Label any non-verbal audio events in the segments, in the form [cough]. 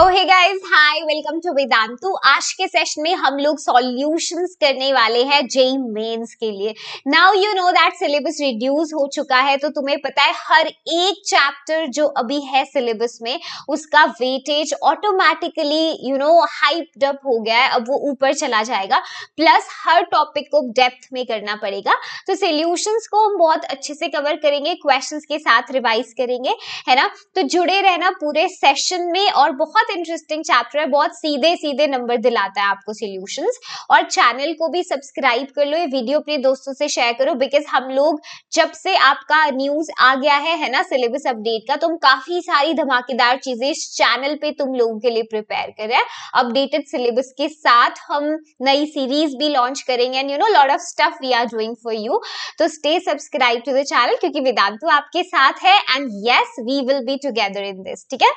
ओहे guys hi welcome to Vedantu आज के सेशन में हम लोग सॉल्यूशंस करने वाले हैं जेई मेंस के लिए now you know that syllabus reduce हो चुका है तो तुम्हें पता है हर एक चैप्टर जो अभी है सिलेबस में उसका weightage automatically you know hyped up हो गया है अब वो ऊपर चला जाएगा प्लस हर टॉपिक को डेप्थ में करना पड़ेगा तो सोल्यूशंस को हम बहुत अच्छे से कवर करेंगे क्वेश्चन के साथ रिवाइज करेंगे है ना तो जुड़े रहना पूरे सेशन में और बहुत बहुत इंटरेस्टिंग चैप्टर है बहुत सीधे सीधे नंबर दिलाता है आपको सोल्यूशन और चैनल को भी सब्सक्राइब कर लो ये वीडियो अपने दोस्तों से शेयर करो बिकॉज हम लोग जब से आपका न्यूज आ गया है है ना सिलेबस अपडेट का तुम तो काफी सारी धमाकेदार चीजें इस चैनल पे तुम लोगों के लिए प्रिपेयर कर रहे हैं अपडेटेड सिलेबस के साथ हम नई सीरीज भी लॉन्च करेंगे and you know lot of stuff we are doing for you तो stay subscribe to the channel क्योंकि वेदांतु आपके साथ है and yes we will be together in this ठीक है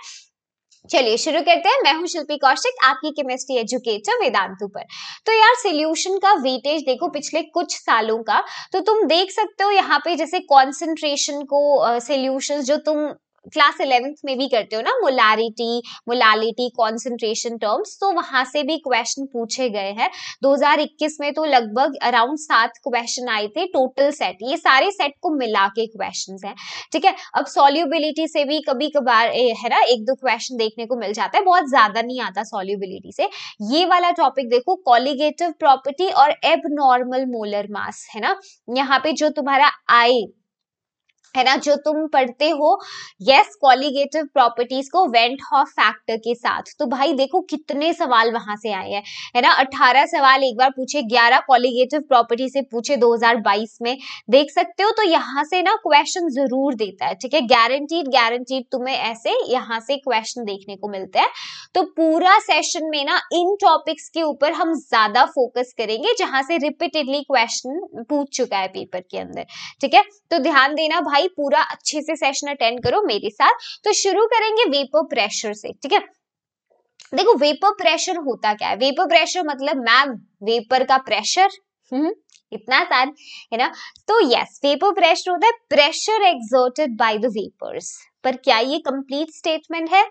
चलिए शुरू करते हैं मैं हूं शिल्पी कौशिक आपकी केमिस्ट्री एजुकेटर वेदांतु पर तो यार सोल्यूशन का वेटेज देखो पिछले कुछ सालों का तो तुम देख सकते हो यहाँ पे जैसे कॉन्सेंट्रेशन को सोल्यूशन uh, जो तुम क्लास इलेवेंथ में भी करते हो ना मोलारिटी मोलालिटी कॉन्सेंट्रेशन टर्म्स तो वहां से भी क्वेश्चन पूछे गए हैं 2021 में तो लगभग अराउंड सात क्वेश्चन आए थे टोटल सेट ये सारे सेट को मिला के क्वेश्चन है ठीक है अब सॉल्यूबिलिटी से भी कभी कभार है ना एक दो क्वेश्चन देखने को मिल जाता है बहुत ज्यादा नहीं आता सॉल्यूबिलिटी से ये वाला टॉपिक देखो कॉलिगेटिव प्रॉपर्टी और एब मोलर मास है ना यहाँ पे जो तुम्हारा आई है ना जो तुम पढ़ते हो यस कॉलीगेटिव प्रॉपर्टीज को वेंट हॉफ फैक्टर के साथ तो भाई देखो कितने सवाल वहां से आए हैं है ना अठारह सवाल एक बार पूछे ग्यारह कॉलीगेटिव प्रॉपर्टी से पूछे 2022 में देख सकते हो तो यहाँ से ना क्वेश्चन जरूर देता है ठीक है गारंटीड गारंटीड तुम्हें ऐसे यहाँ से क्वेश्चन देखने को मिलते हैं तो पूरा सेशन में ना इन टॉपिक्स के ऊपर हम ज्यादा फोकस करेंगे जहां से रिपीटेडली क्वेश्चन पूछ चुका है पेपर के अंदर ठीक है तो ध्यान देना भाई भाई पूरा अच्छे से सेशन अटेंड करो मेरे साथ तो शुरू करेंगे वेपर प्रेशर से ठीक है देखो वेपर प्रेशर होता क्या है वेपर प्रेशर मतलब मैम वेपर का प्रेशर हम्म इतना आसान है ना तो यस वेपर प्रेशर होता है pressure exerted by the vapours पर क्या ये कंप्लीट स्टेटमेंट है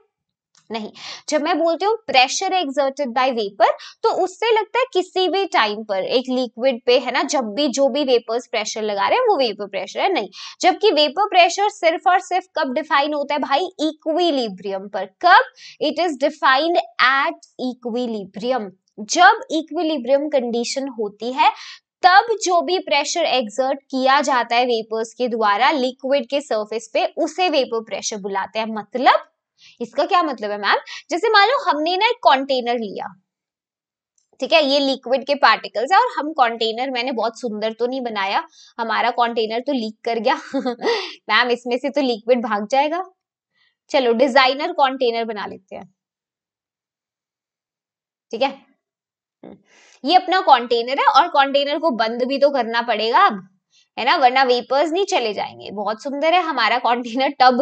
नहीं जब मैं बोलती हूँ प्रेशर एक्सर्टेड बाय वेपर तो उससे लगता है किसी भी टाइम पर एक लिक्विड पे है ना जब भी जो भी वेपर्स प्रेशर लगा रहे हैं वो वेपर प्रेशर है नहीं जबकि वेपर प्रेशर सिर्फ और सिर्फ कब डिफाइन होता है भाई इक्विलिब्रियम पर कब it is defined at equilibrium जब इक्विलिब्रियम कंडीशन होती है तब जो भी प्रेशर एक्सर्ट किया जाता है वेपर्स के द्वारा लिक्विड के सरफेस पे उसे वेपर प्रेशर बुलाते हैं मतलब इसका क्या मतलब है मैम जैसे मान लो हमने ना एक कॉन्टेनर लिया ठीक है ये लिक्विड के पार्टिकल्स है और हम कंटेनर मैंने बहुत सुंदर तो नहीं बनाया हमारा कंटेनर तो लीक कर गया मैम [laughs] इसमें से तो लिक्विड भाग जाएगा चलो डिजाइनर कंटेनर बना लेते हैं ठीक है ये अपना कंटेनर है और कंटेनर को बंद भी तो करना पड़ेगा अब है ना वरना वेपर्स नहीं चले जाएंगे बहुत सुंदर है हमारा कंटेनर टब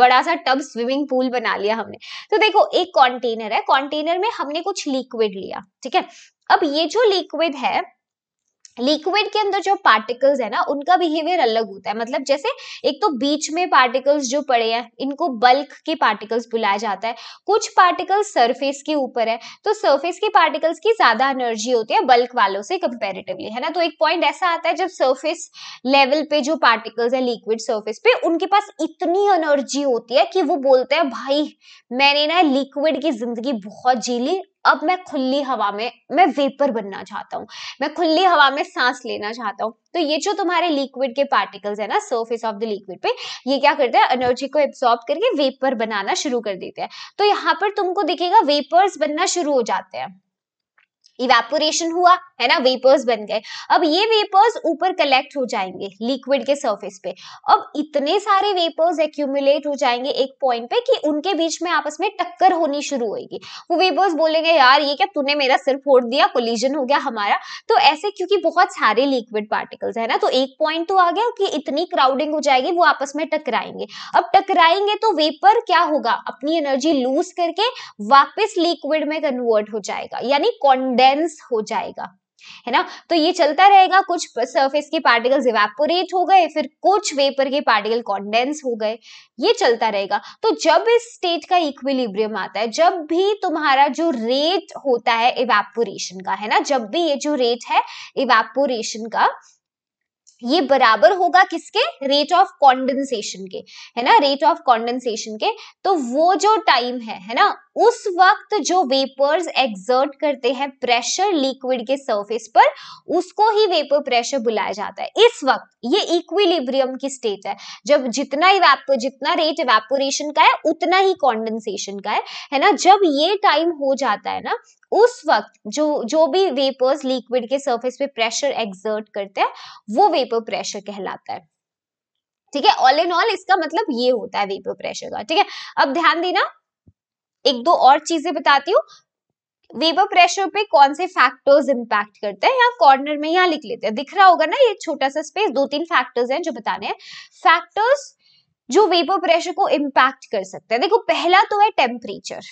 बड़ा सा टब स्विमिंग पूल बना लिया हमने तो देखो एक कंटेनर है कंटेनर में हमने कुछ लिक्विड लिया ठीक है अब ये जो लिक्विड है लिक्विड के अंदर जो पार्टिकल्स है ना उनका बिहेवियर अलग होता है मतलब जैसे एक तो बीच में पार्टिकल्स जो पड़े हैं इनको बल्क के पार्टिकल्स बुलाया जाता है कुछ पार्टिकल्स सरफेस के ऊपर है तो सरफेस के पार्टिकल्स की ज्यादा एनर्जी होती है बल्क वालों से कंपेरेटिवली है ना तो एक पॉइंट ऐसा आता है जब सर्फेस लेवल पे जो पार्टिकल्स है लिक्विड सर्फेस पे उनके पास इतनी एनर्जी होती है कि वो बोलते हैं भाई मैंने ना लिक्विड की जिंदगी बहुत जी ली अब मैं खुली हवा में मैं वेपर बनना चाहता हूँ मैं खुली हवा में सांस लेना चाहता हूँ तो ये जो तुम्हारे लिक्विड के पार्टिकल्स है ना सरफेस ऑफ द लिक्विड पे ये क्या करते हैं एनर्जी को एब्सॉर्ब करके वेपर बनाना शुरू कर देते हैं तो यहाँ पर तुमको दिखेगा वेपर्स बनना शुरू हो जाते हैं इवेपोरेशन हुआ है ना वेपर्स बन गए अब ये वेपर्स ऊपर कलेक्ट हो जाएंगे लिक्विड के सरफेस पे अब इतने सारे वेपर्स एक्यूमुलेट हो जाएंगे एक पॉइंट पे कि उनके बीच में आपस में टक्कर होनी शुरू होगी वो वेपर्स बोलेंगे यार ये क्या तूने मेरा सिर फोड़ दिया कोलिजन हो गया हमारा तो ऐसे क्योंकि बहुत सारे लिक्विड पार्टिकल्स है ना तो एक पॉइंट तो आ गया कि इतनी क्राउडिंग हो जाएगी वो आपस में टकराएंगे अब टकराएंगे तो वेपर क्या होगा अपनी एनर्जी लूज करके वापिस लिक्विड में कन्वर्ट हो जाएगा यानी कॉन्डे कंडेंस हो जाएगा है ना तो ये चलता रहेगा कुछ सरफेस के पार्टिकल्स इवेपोरेट हो गए फिर कुछ वेपर के पार्टिकल कॉन्डेंस हो गए ये चलता रहेगा तो जब इस स्टेट का इक्विलिब्रियम आता है जब भी तुम्हारा जो रेट होता है इवेपोरेशन का है ना जब भी ये जो रेट है इवेपोरेशन का ये बराबर होगा किसके रेट ऑफ कॉन्डेंसेशन के है ना रेट ऑफ कॉन्डेंसेशन के तो वो जो टाइम है है ना उस वक्त जो वेपर्स एग्जर्ट करते हैं प्रेशर लिक्विड के सरफेस पर उसको ही वेपर प्रेशर बुलाया जाता है इस वक्त ये इक्विलिब्रियम की स्टेट है जब जितना ही जितना रेट इवैपोरेशन का है उतना ही कॉन्डेंसेशन का है है ना जब ये टाइम हो जाता है ना उस वक्त जो जो भी वेपर्स लिक्विड के सरफेस पे प्रेशर एग्जर्ट करते हैं वो वेपर प्रेशर कहलाता है ठीक है ऑल इन ऑल इसका मतलब ये होता है वेपर प्रेशर का ठीक है अब ध्यान देना एक दो और चीजें बताती हूँ वेबर प्रेशर पे कौन से फैक्टर्स इंपैक्ट करते हैं यहाँ कॉर्नर में यहाँ लिख लेते हैं दिख रहा होगा ना ये छोटा सा स्पेस दो तीन फैक्टर्स हैं जो बताने हैं फैक्टर्स जो वेपर प्रेशर को इम्पैक्ट कर सकते हैं देखो पहला तो है टेम्परेचर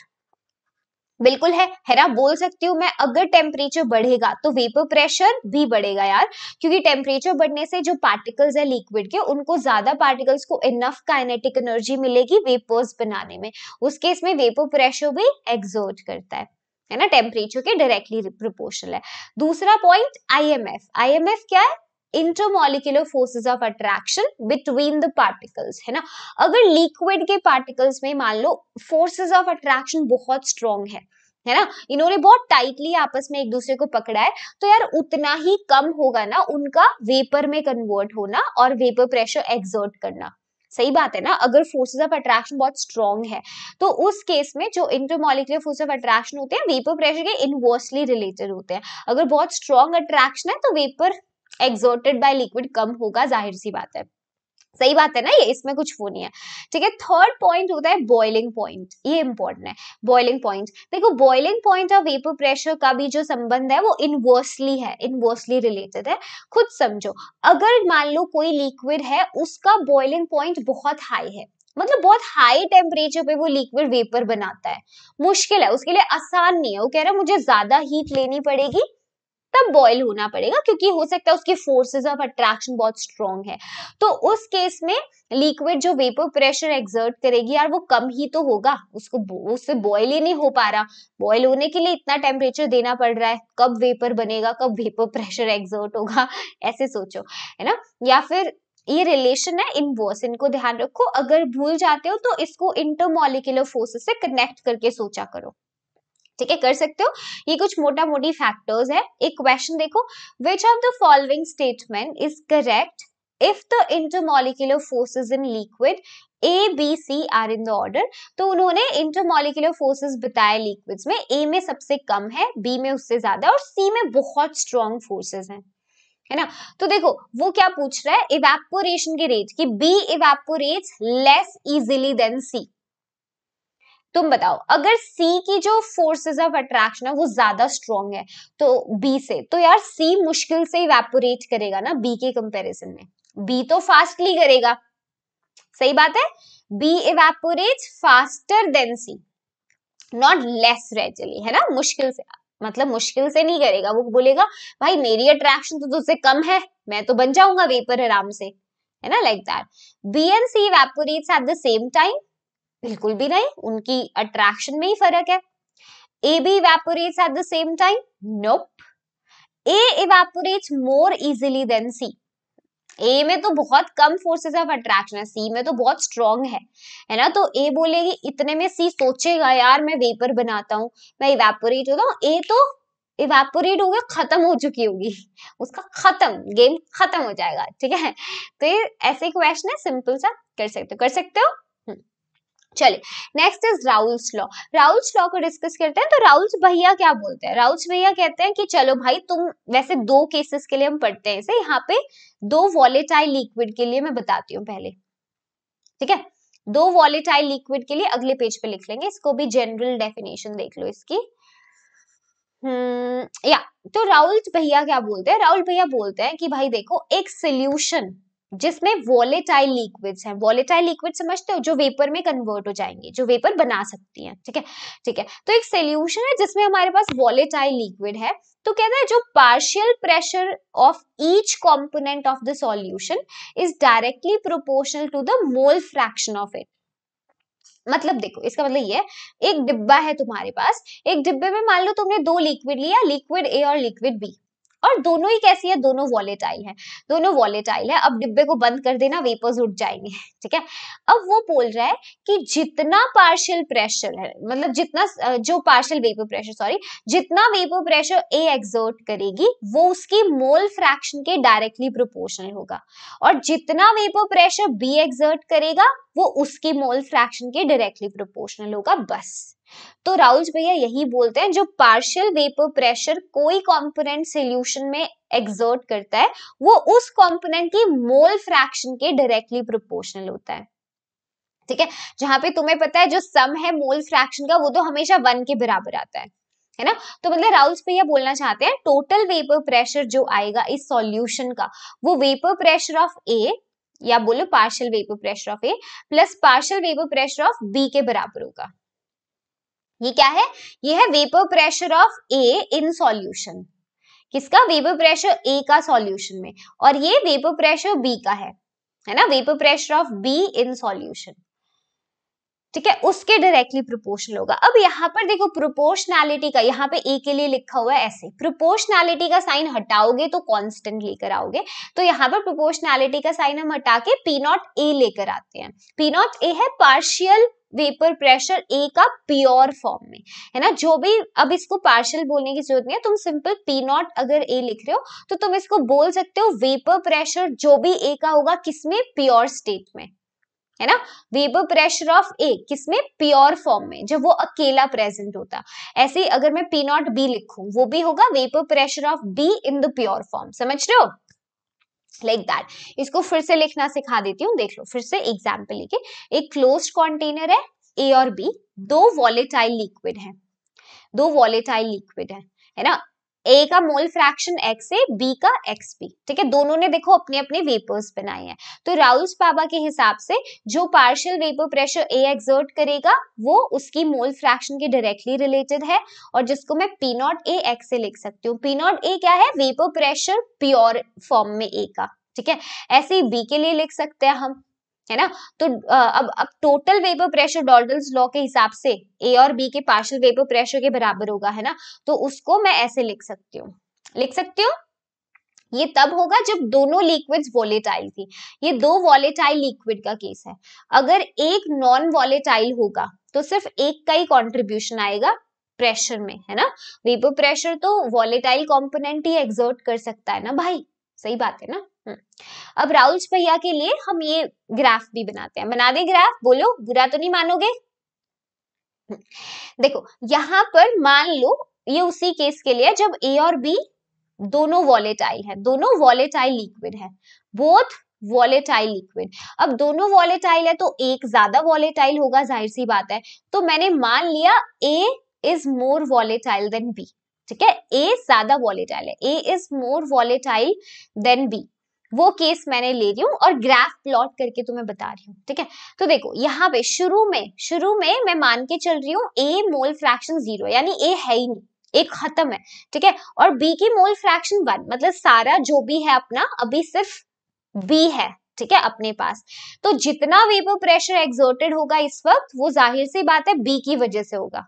बिल्कुल है है ना बोल सकती हूँ मैं अगर टेम्परेचर बढ़ेगा तो वेपर प्रेशर भी बढ़ेगा यार क्योंकि टेम्परेचर बढ़ने से जो पार्टिकल्स है लिक्विड के उनको ज्यादा पार्टिकल्स को इनफ काइनेटिक एनर्जी मिलेगी वेपर्स बनाने में उस केस में वेपर प्रेशर भी एग्जोर्ट करता है है ना टेम्परेचर के डायरेक्टली प्रोपोर्शनल है दूसरा पॉइंट आईएमएफ आईएमएफ क्या है intermolecular forces of attraction between the particles है ना अगर लिक्विड के पार्टिकल्स में मान लो फोर्सेस ऑफ अट्रैक्शन बहुत स्ट्रॉन्ग है है ना इन्होंने बहुत टाइटली आपस में एक दूसरे को पकड़ा है तो यार उतना ही कम होगा ना उनका वेपर में कन्वर्ट होना और वेपर प्रेशर एक्सर्ट करना सही बात है ना अगर फोर्सेस ऑफ अट्रैक्शन बहुत स्ट्रॉन्ग है तो उस केस में जो इंटरमोलिकुलर फोर्स ऑफ अट्रैक्शन होते हैं वेपर प्रेशर के इनवर्सली रिलेटेड होते हैं अगर बहुत स्ट्रॉन्ग अट्रैक्शन है तो वेपर एग्जॉर्टेड बाय लिक्विड कम होगा जाहिर सी बात है सही बात है ना ये इसमें कुछ वो नहीं है ठीक है थर्ड पॉइंट होता है बॉइलिंग पॉइंट ये इंपॉर्टेंट है बॉइलिंग पॉइंट देखो बॉइलिंग पॉइंट और वेपर प्रेशर का भी जो संबंध है वो इनवर्सली है इनवर्सली रिलेटेड है खुद समझो अगर मान लो कोई लिक्विड है उसका बॉइलिंग पॉइंट बहुत हाई है मतलब बहुत हाई टेम्परेचर पे वो लिक्विड वेपर बनाता है मुश्किल है उसके लिए आसान नहीं है वो कह रहा है मुझे ज्यादा हीट लेनी पड़ेगी तब बॉयल होना पड़ेगा क्योंकि हो सकता है उसके फोर्सेज ऑफ अट्रैक्शन बहुत स्ट्रॉन्ग है तो उस केस में लिक्विड जो वेपर प्रेशर एक्सर्ट करेगी यार वो कम ही तो होगा उसको उससे बॉयल ही नहीं हो पा रहा बॉयल होने के लिए इतना टेम्परेचर देना पड़ रहा है कब वेपर बनेगा कब वेपर प्रेशर एक्सर्ट होगा ऐसे सोचो है ना या फिर ये रिलेशन है इन इनवर्स इनको ध्यान रखो अगर भूल जाते हो तो इसको इंटरमोलिकुलर फोर्सेस से कनेक्ट करके सोचा करो ठीक है कर सकते हो ये कुछ मोटा मोटी फैक्टर्स है एक क्वेश्चन देखो which of the following statement is correct if the intermolecular forces in liquid A B C are in the order तो उन्होंने इंटरमोलिकुलर फोर्सेस बताए लिक्विड्स में ए में सबसे कम है बी में उससे ज्यादा और सी में बहुत स्ट्रॉन्ग फोर्सेज हैं है ना तो देखो वो क्या पूछ रहा है इवेपोरेशन के रेट कि B evaporates less easily than C तुम बताओ अगर सी की जो फोर्सेस ऑफ अट्रैक्शन है वो ज्यादा स्ट्रॉन्ग है तो बी से तो यार सी मुश्किल से इवेपोरेट करेगा ना बी के कंपैरिजन में बी तो फास्टली करेगा सही बात है B evaporate faster than C not less easily है ना मुश्किल से मतलब मुश्किल से नहीं करेगा वो बोलेगा भाई मेरी अट्रैक्शन तो तुझसे कम है मैं तो बन जाऊंगा वेपर आराम से है ना like that B and C evaporates at the same time बिल्कुल भी नहीं उनकी अट्रैक्शन में ही फर्क है A B evaporates at the same time nope A evaporates more easily than C A में तो बहुत कम फोर्सेस ऑफ अट्रैक्शन है सी में तो बहुत स्ट्रॉन्ग है है ना तो ए बोलेगी इतने में सी सोचेगा यार मैं वेपर बनाता हूँ मैं इवेपोरेट होता हूँ ए तो इवेपोरेट हो गया खत्म हो चुकी होगी उसका खत्म गेम खत्म हो जाएगा ठीक है तो ये ऐसे क्वेश्चन है सिंपल सा कर सकते हो कर सकते हो चलिए next is Raoult's law Raoult's law को डिस्कस करते हैं तो राउल्स भैया क्या बोलते हैं राउल्स भैया कहते हैं कि चलो भाई तुम वैसे दो केसेस के लिए हम पढ़ते हैं इसे यहाँ पे दो वॉलेटाइल लिक्विड के लिए मैं बताती हूँ पहले ठीक है दो वॉलेटाइल लिक्विड के लिए अगले पेज पे लिख लेंगे इसको भी जनरल डेफिनेशन देख लो इसकी हम्म या तो राउल भैया क्या बोलते हैं राउल भैया बोलते हैं कि भाई देखो एक सोल्यूशन जिसमें वॉलेटाइल लिक्विड्स हैं वॉलेटाइल लिक्विड समझते हो जो वेपर में कन्वर्ट हो जाएंगे जो वेपर बना सकती हैं ठीक है ठीक है तो एक सोल्यूशन है जिसमें हमारे पास वॉलेटाइल लिक्विड है तो कहता है जो partial pressure of each component of the solution is directly proportional to the mole fraction of it मतलब देखो इसका मतलब ये है एक डिब्बा है तुम्हारे पास एक डिब्बे में मान लो तुमने दो लिक्विड लिया लिक्विड ए और लिक्विड बी और दोनों ही कैसी है दोनों वॉलेटाइल है दोनों वॉलेटाइल है अब डिब्बे को बंद कर देना वेपर्स उठ जाएंगे [laughs] ठीक है अब वो बोल रहा है कि जितना पार्शियल प्रेशर है मतलब जितना जो पार्शियल वेपर प्रेशर सॉरी जितना वेपर प्रेशर ए एक्सर्ट करेगी वो उसकी मोल फ्रैक्शन के डायरेक्टली प्रोपोर्शनल होगा और जितना वेपर प्रेशर बी एक्सर्ट करेगा वो उसकी मोल फ्रैक्शन के डायरेक्टली प्रोपोर्शनल होगा बस तो राउल भैया यही बोलते हैं जो पार्शियल वेपर प्रेशर कोई कंपोनेंट सॉल्यूशन में एग्जर्ट करता है वो उस कंपोनेंट की मोल फ्रैक्शन के डायरेक्टली प्रोपोर्शनल होता है ठीक है जहां पे तुम्हें पता है जो सम है मोल फ्रैक्शन का वो तो हमेशा वन के बराबर आता है है ना तो मतलब राउल्स पे ये बोलना चाहते हैं टोटल वेपर प्रेशर जो आएगा इस सॉल्यूशन का वो वेपर प्रेशर ऑफ ए या बोलो partial vapour pressure of A plus partial vapour pressure of B के बराबर होगा ये क्या है ये है vapour pressure of A in solution किसका वेपर प्रेशर ए का सॉल्यूशन में और ये वेपर प्रेशर बी का है है ना vapour pressure of B in solution ठीक है उसके डायरेक्टली प्रोपोर्शनल होगा अब यहाँ पर देखो प्रोपोर्शनैलिटी का यहाँ पे ए के लिए लिखा हुआ है ऐसे प्रोपोर्शनैलिटी का साइन हटाओगे तो कांस्टेंट लेकर आओगे तो यहाँ पर प्रोपोर्शनैलिटी का साइन हम हटा के पी नॉट ए लेकर आते हैं पी नॉट ए है पार्शियल वेपर प्रेशर ए का प्योर फॉर्म में है ना जो भी अब इसको पार्शल बोलने की जरूरत नहीं है तुम सिंपल पी नॉट अगर ए लिख रहे हो तो तुम इसको बोल सकते हो वेपर प्रेशर जो भी ए का होगा किसमें प्योर स्टेट में है ना वेपर प्रेशर ऑफ ए किसमें प्योर फॉर्म में जब वो अकेला प्रेजेंट होता ऐसे ही अगर मैं पी नॉट बी लिखूं वो भी होगा vapour pressure of B in the pure form समझ रहे हो लाइक दैट इसको फिर से लिखना सिखा देती हूँ देख लो फिर से एग्जाम्पल लिखे एक क्लोज कॉन्टेनर है ए और बी दो वॉलेटाइल लिक्विड है दो वॉलेटाइल लिक्विड है है ना ए का mole fraction X A B का एक्स बी ठीक है दोनों ने देखो अपने अपने वेपर्स बनाए हैं तो राउल्स बाबा के हिसाब से जो partial vapour pressure A exert करेगा वो उसकी मोल फ्रैक्शन के डायरेक्टली रिलेटेड है और जिसको मैं पी नॉट ए एक्स से लिख सकती हूँ पी नॉट ए क्या है वेपर प्रेशर प्योर फॉर्म में ए का ठीक है ऐसे ही बी के लिए लिख सकते हैं हम है ना तो अब अब total vapour pressure Dalton law के हिसाब से ए और बी के पार्शियल वेपर प्रेशर के बराबर होगा है ना तो उसको मैं ऐसे लिख सकती हूँ लिख सकती हूँ ये तब होगा जब दोनों लिक्विड्स वॉलेटाइल थी ये दो वॉलेटाइल लिक्विड का केस है अगर एक नॉन वॉलेटाइल होगा तो सिर्फ एक का ही कंट्रीब्यूशन आएगा प्रेशर में है ना वेपर प्रेशर तो वॉलेटाइल कंपोनेंट ही एग्जर्ट कर सकता है ना भाई सही बात है ना हम्म। अब राहुल भैया के लिए हम ये ग्राफ भी बनाते हैं बना दे ग्राफ बोलो बुरा तो नहीं मानोगे हम्म। देखो यहाँ पर मान लो ये उसी केस के लिए जब ए और बी दोनों वॉलेटाइल है दोनों वॉलेटाइल लिक्विड है बोथ वॉलेटाइल लिक्विड अब दोनों वॉलेटाइल है तो एक ज्यादा वॉलेटाइल होगा जाहिर सी बात है तो मैंने मान लिया A is more volatile than B ठीक है ए ज्यादा वॉलेटाइल है A is more volatile than B वो केस मैंने ले रही हूँ और ग्राफ प्लॉट करके तुम्हें बता रही हूँ ठीक है तो देखो यहाँ पे शुरू में शुरू में मैं मान के चल रही हूँ ए मोल फ्रैक्शन जीरो यानी ए है ही नहीं ए खत्म है ठीक है और बी की मोल फ्रैक्शन वन मतलब सारा जो भी है अपना अभी सिर्फ बी है ठीक है अपने पास तो जितना वेपर प्रेशर एक्सोर्टेड होगा इस वक्त वो जाहिर सी बात है बी की वजह से होगा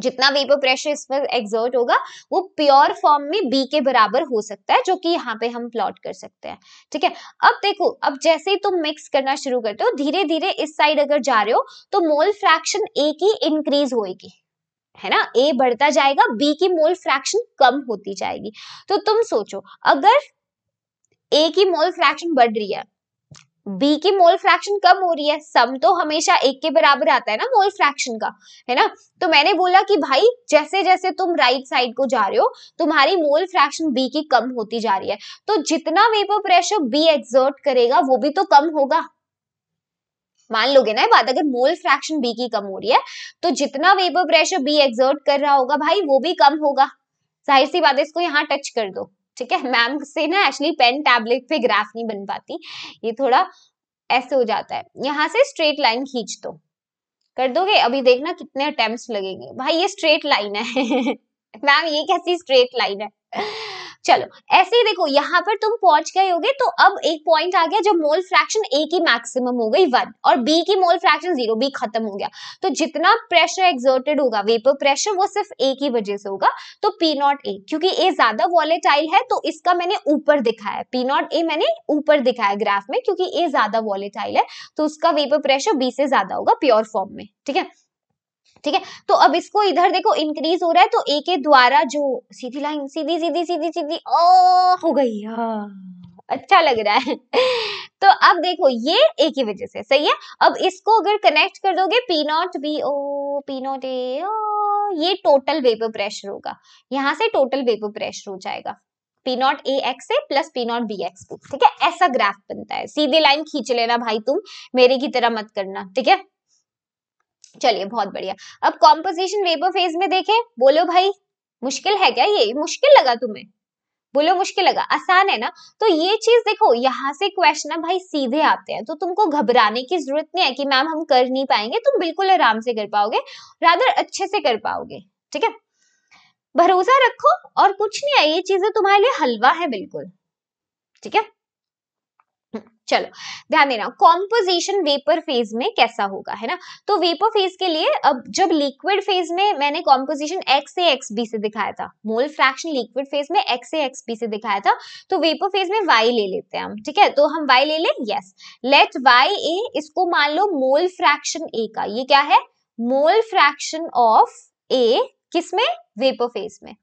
जितना वेपर प्रेशर इस पर एग्जर्ट होगा वो प्योर फॉर्म में बी के बराबर हो सकता है जो कि यहाँ पे हम प्लॉट कर सकते हैं ठीक है अब देखो अब जैसे ही तुम मिक्स करना शुरू करते हो धीरे धीरे इस साइड अगर जा रहे हो तो मोल फ्रैक्शन ए की इंक्रीज होगी है ना ए बढ़ता जाएगा बी की मोल फ्रैक्शन कम होती जाएगी तो तुम सोचो अगर ए की मोल फ्रैक्शन बढ़ रही है बी की मोल फ्रैक्शन कम हो रही है सम तो हमेशा एक के बराबर आता है ना मोल फ्रैक्शन का है ना तो मैंने बोला कि भाई जैसे जैसे तुम राइट साइड को जा रहे हो तुम्हारी मोल फ्रैक्शन बी की कम होती जा रही है तो जितना वेपर प्रेशर बी एक्सर्ट करेगा वो भी तो कम होगा मान लोगे ना बात अगर मोल फ्रैक्शन बी की कम हो रही है तो जितना वेपर प्रेशर बी एक्सर्ट कर रहा होगा भाई वो भी कम होगा जाहिर सी बात है इसको यहाँ टच कर दो ठीक है मैम से ना एक्चुअली पेन टैबलेट पे ग्राफ नहीं बन पाती ये थोड़ा ऐसे हो जाता है यहाँ से स्ट्रेट लाइन खींच दो कर दोगे अभी देखना कितने अटेम्प्ट लगेंगे भाई ये स्ट्रेट लाइन है [laughs] मैम ये कैसी स्ट्रेट लाइन है चलो ऐसे ही देखो यहाँ पर तुम पहुंच गए होगे तो अब एक पॉइंट आ गया जो मोल फ्रैक्शन ए की मैक्सिमम हो गई वन और बी की मोल फ्रैक्शन जीरो बी खत्म हो गया तो जितना प्रेशर एक्सर्टेड होगा वेपर प्रेशर वो सिर्फ ए की वजह से होगा तो पी नॉट ए क्योंकि ए ज्यादा वॉलेटाइल है तो इसका मैंने ऊपर दिखाया है पी नॉट ए मैंने ऊपर दिखाया ग्राफ में क्योंकि ए ज्यादा वॉलेटाइल है तो उसका वेपर प्रेशर बी से ज्यादा होगा प्योर फॉर्म में ठीक है ठीक है तो अब इसको इधर देखो इंक्रीज हो रहा है तो ए के द्वारा जो सीधी लाइन सीधी सीधी सीधी सीधी ओ हो गई हाँ, अच्छा लग रहा है तो अब देखो ये ए की वजह से सही है अब इसको अगर कनेक्ट कर दोगे P naught B O P naught A O ये टोटल वेपर प्रेशर होगा यहाँ से टोटल वेपर प्रेशर हो जाएगा P naught A X A plus P naught B X ठीक है ऐसा ग्राफ बनता है सीधे लाइन खींच लेना भाई तुम मेरे की तरह मत करना ठीक है चलिए बहुत बढ़िया अब कॉम्पोजिशन वेपर फेज में देखें बोलो भाई मुश्किल है क्या ये मुश्किल लगा तुम्हें बोलो मुश्किल लगा आसान है ना तो ये चीज देखो यहाँ से क्वेश्चन भाई सीधे आते हैं तो तुमको घबराने की जरूरत नहीं है कि मैम हम कर नहीं पाएंगे तुम बिल्कुल आराम से कर पाओगे रादर अच्छे से कर पाओगे ठीक है भरोसा रखो और कुछ नहीं है ये चीजें तुम्हारे लिए हलवा है बिल्कुल ठीक है चलो ध्यान देना कॉम्पोजिशन वेपर फेज में कैसा होगा है ना तो वेपर फेज के लिए अब जब लिक्विड फेज में मैंने कॉम्पोजिशन एक्स से एक्स बी से दिखाया था मोल फ्रैक्शन लिक्विड फेज में एक्स से एक्स बी से दिखाया था तो वेपर फेज में वाई ले लेते हैं हम ठीक है तो हम वाई ले लें यस लेट वाई ए इसको मान लो मोल फ्रैक्शन ए का ये क्या है मोल फ्रैक्शन ऑफ ए किसमें वेपर फेज में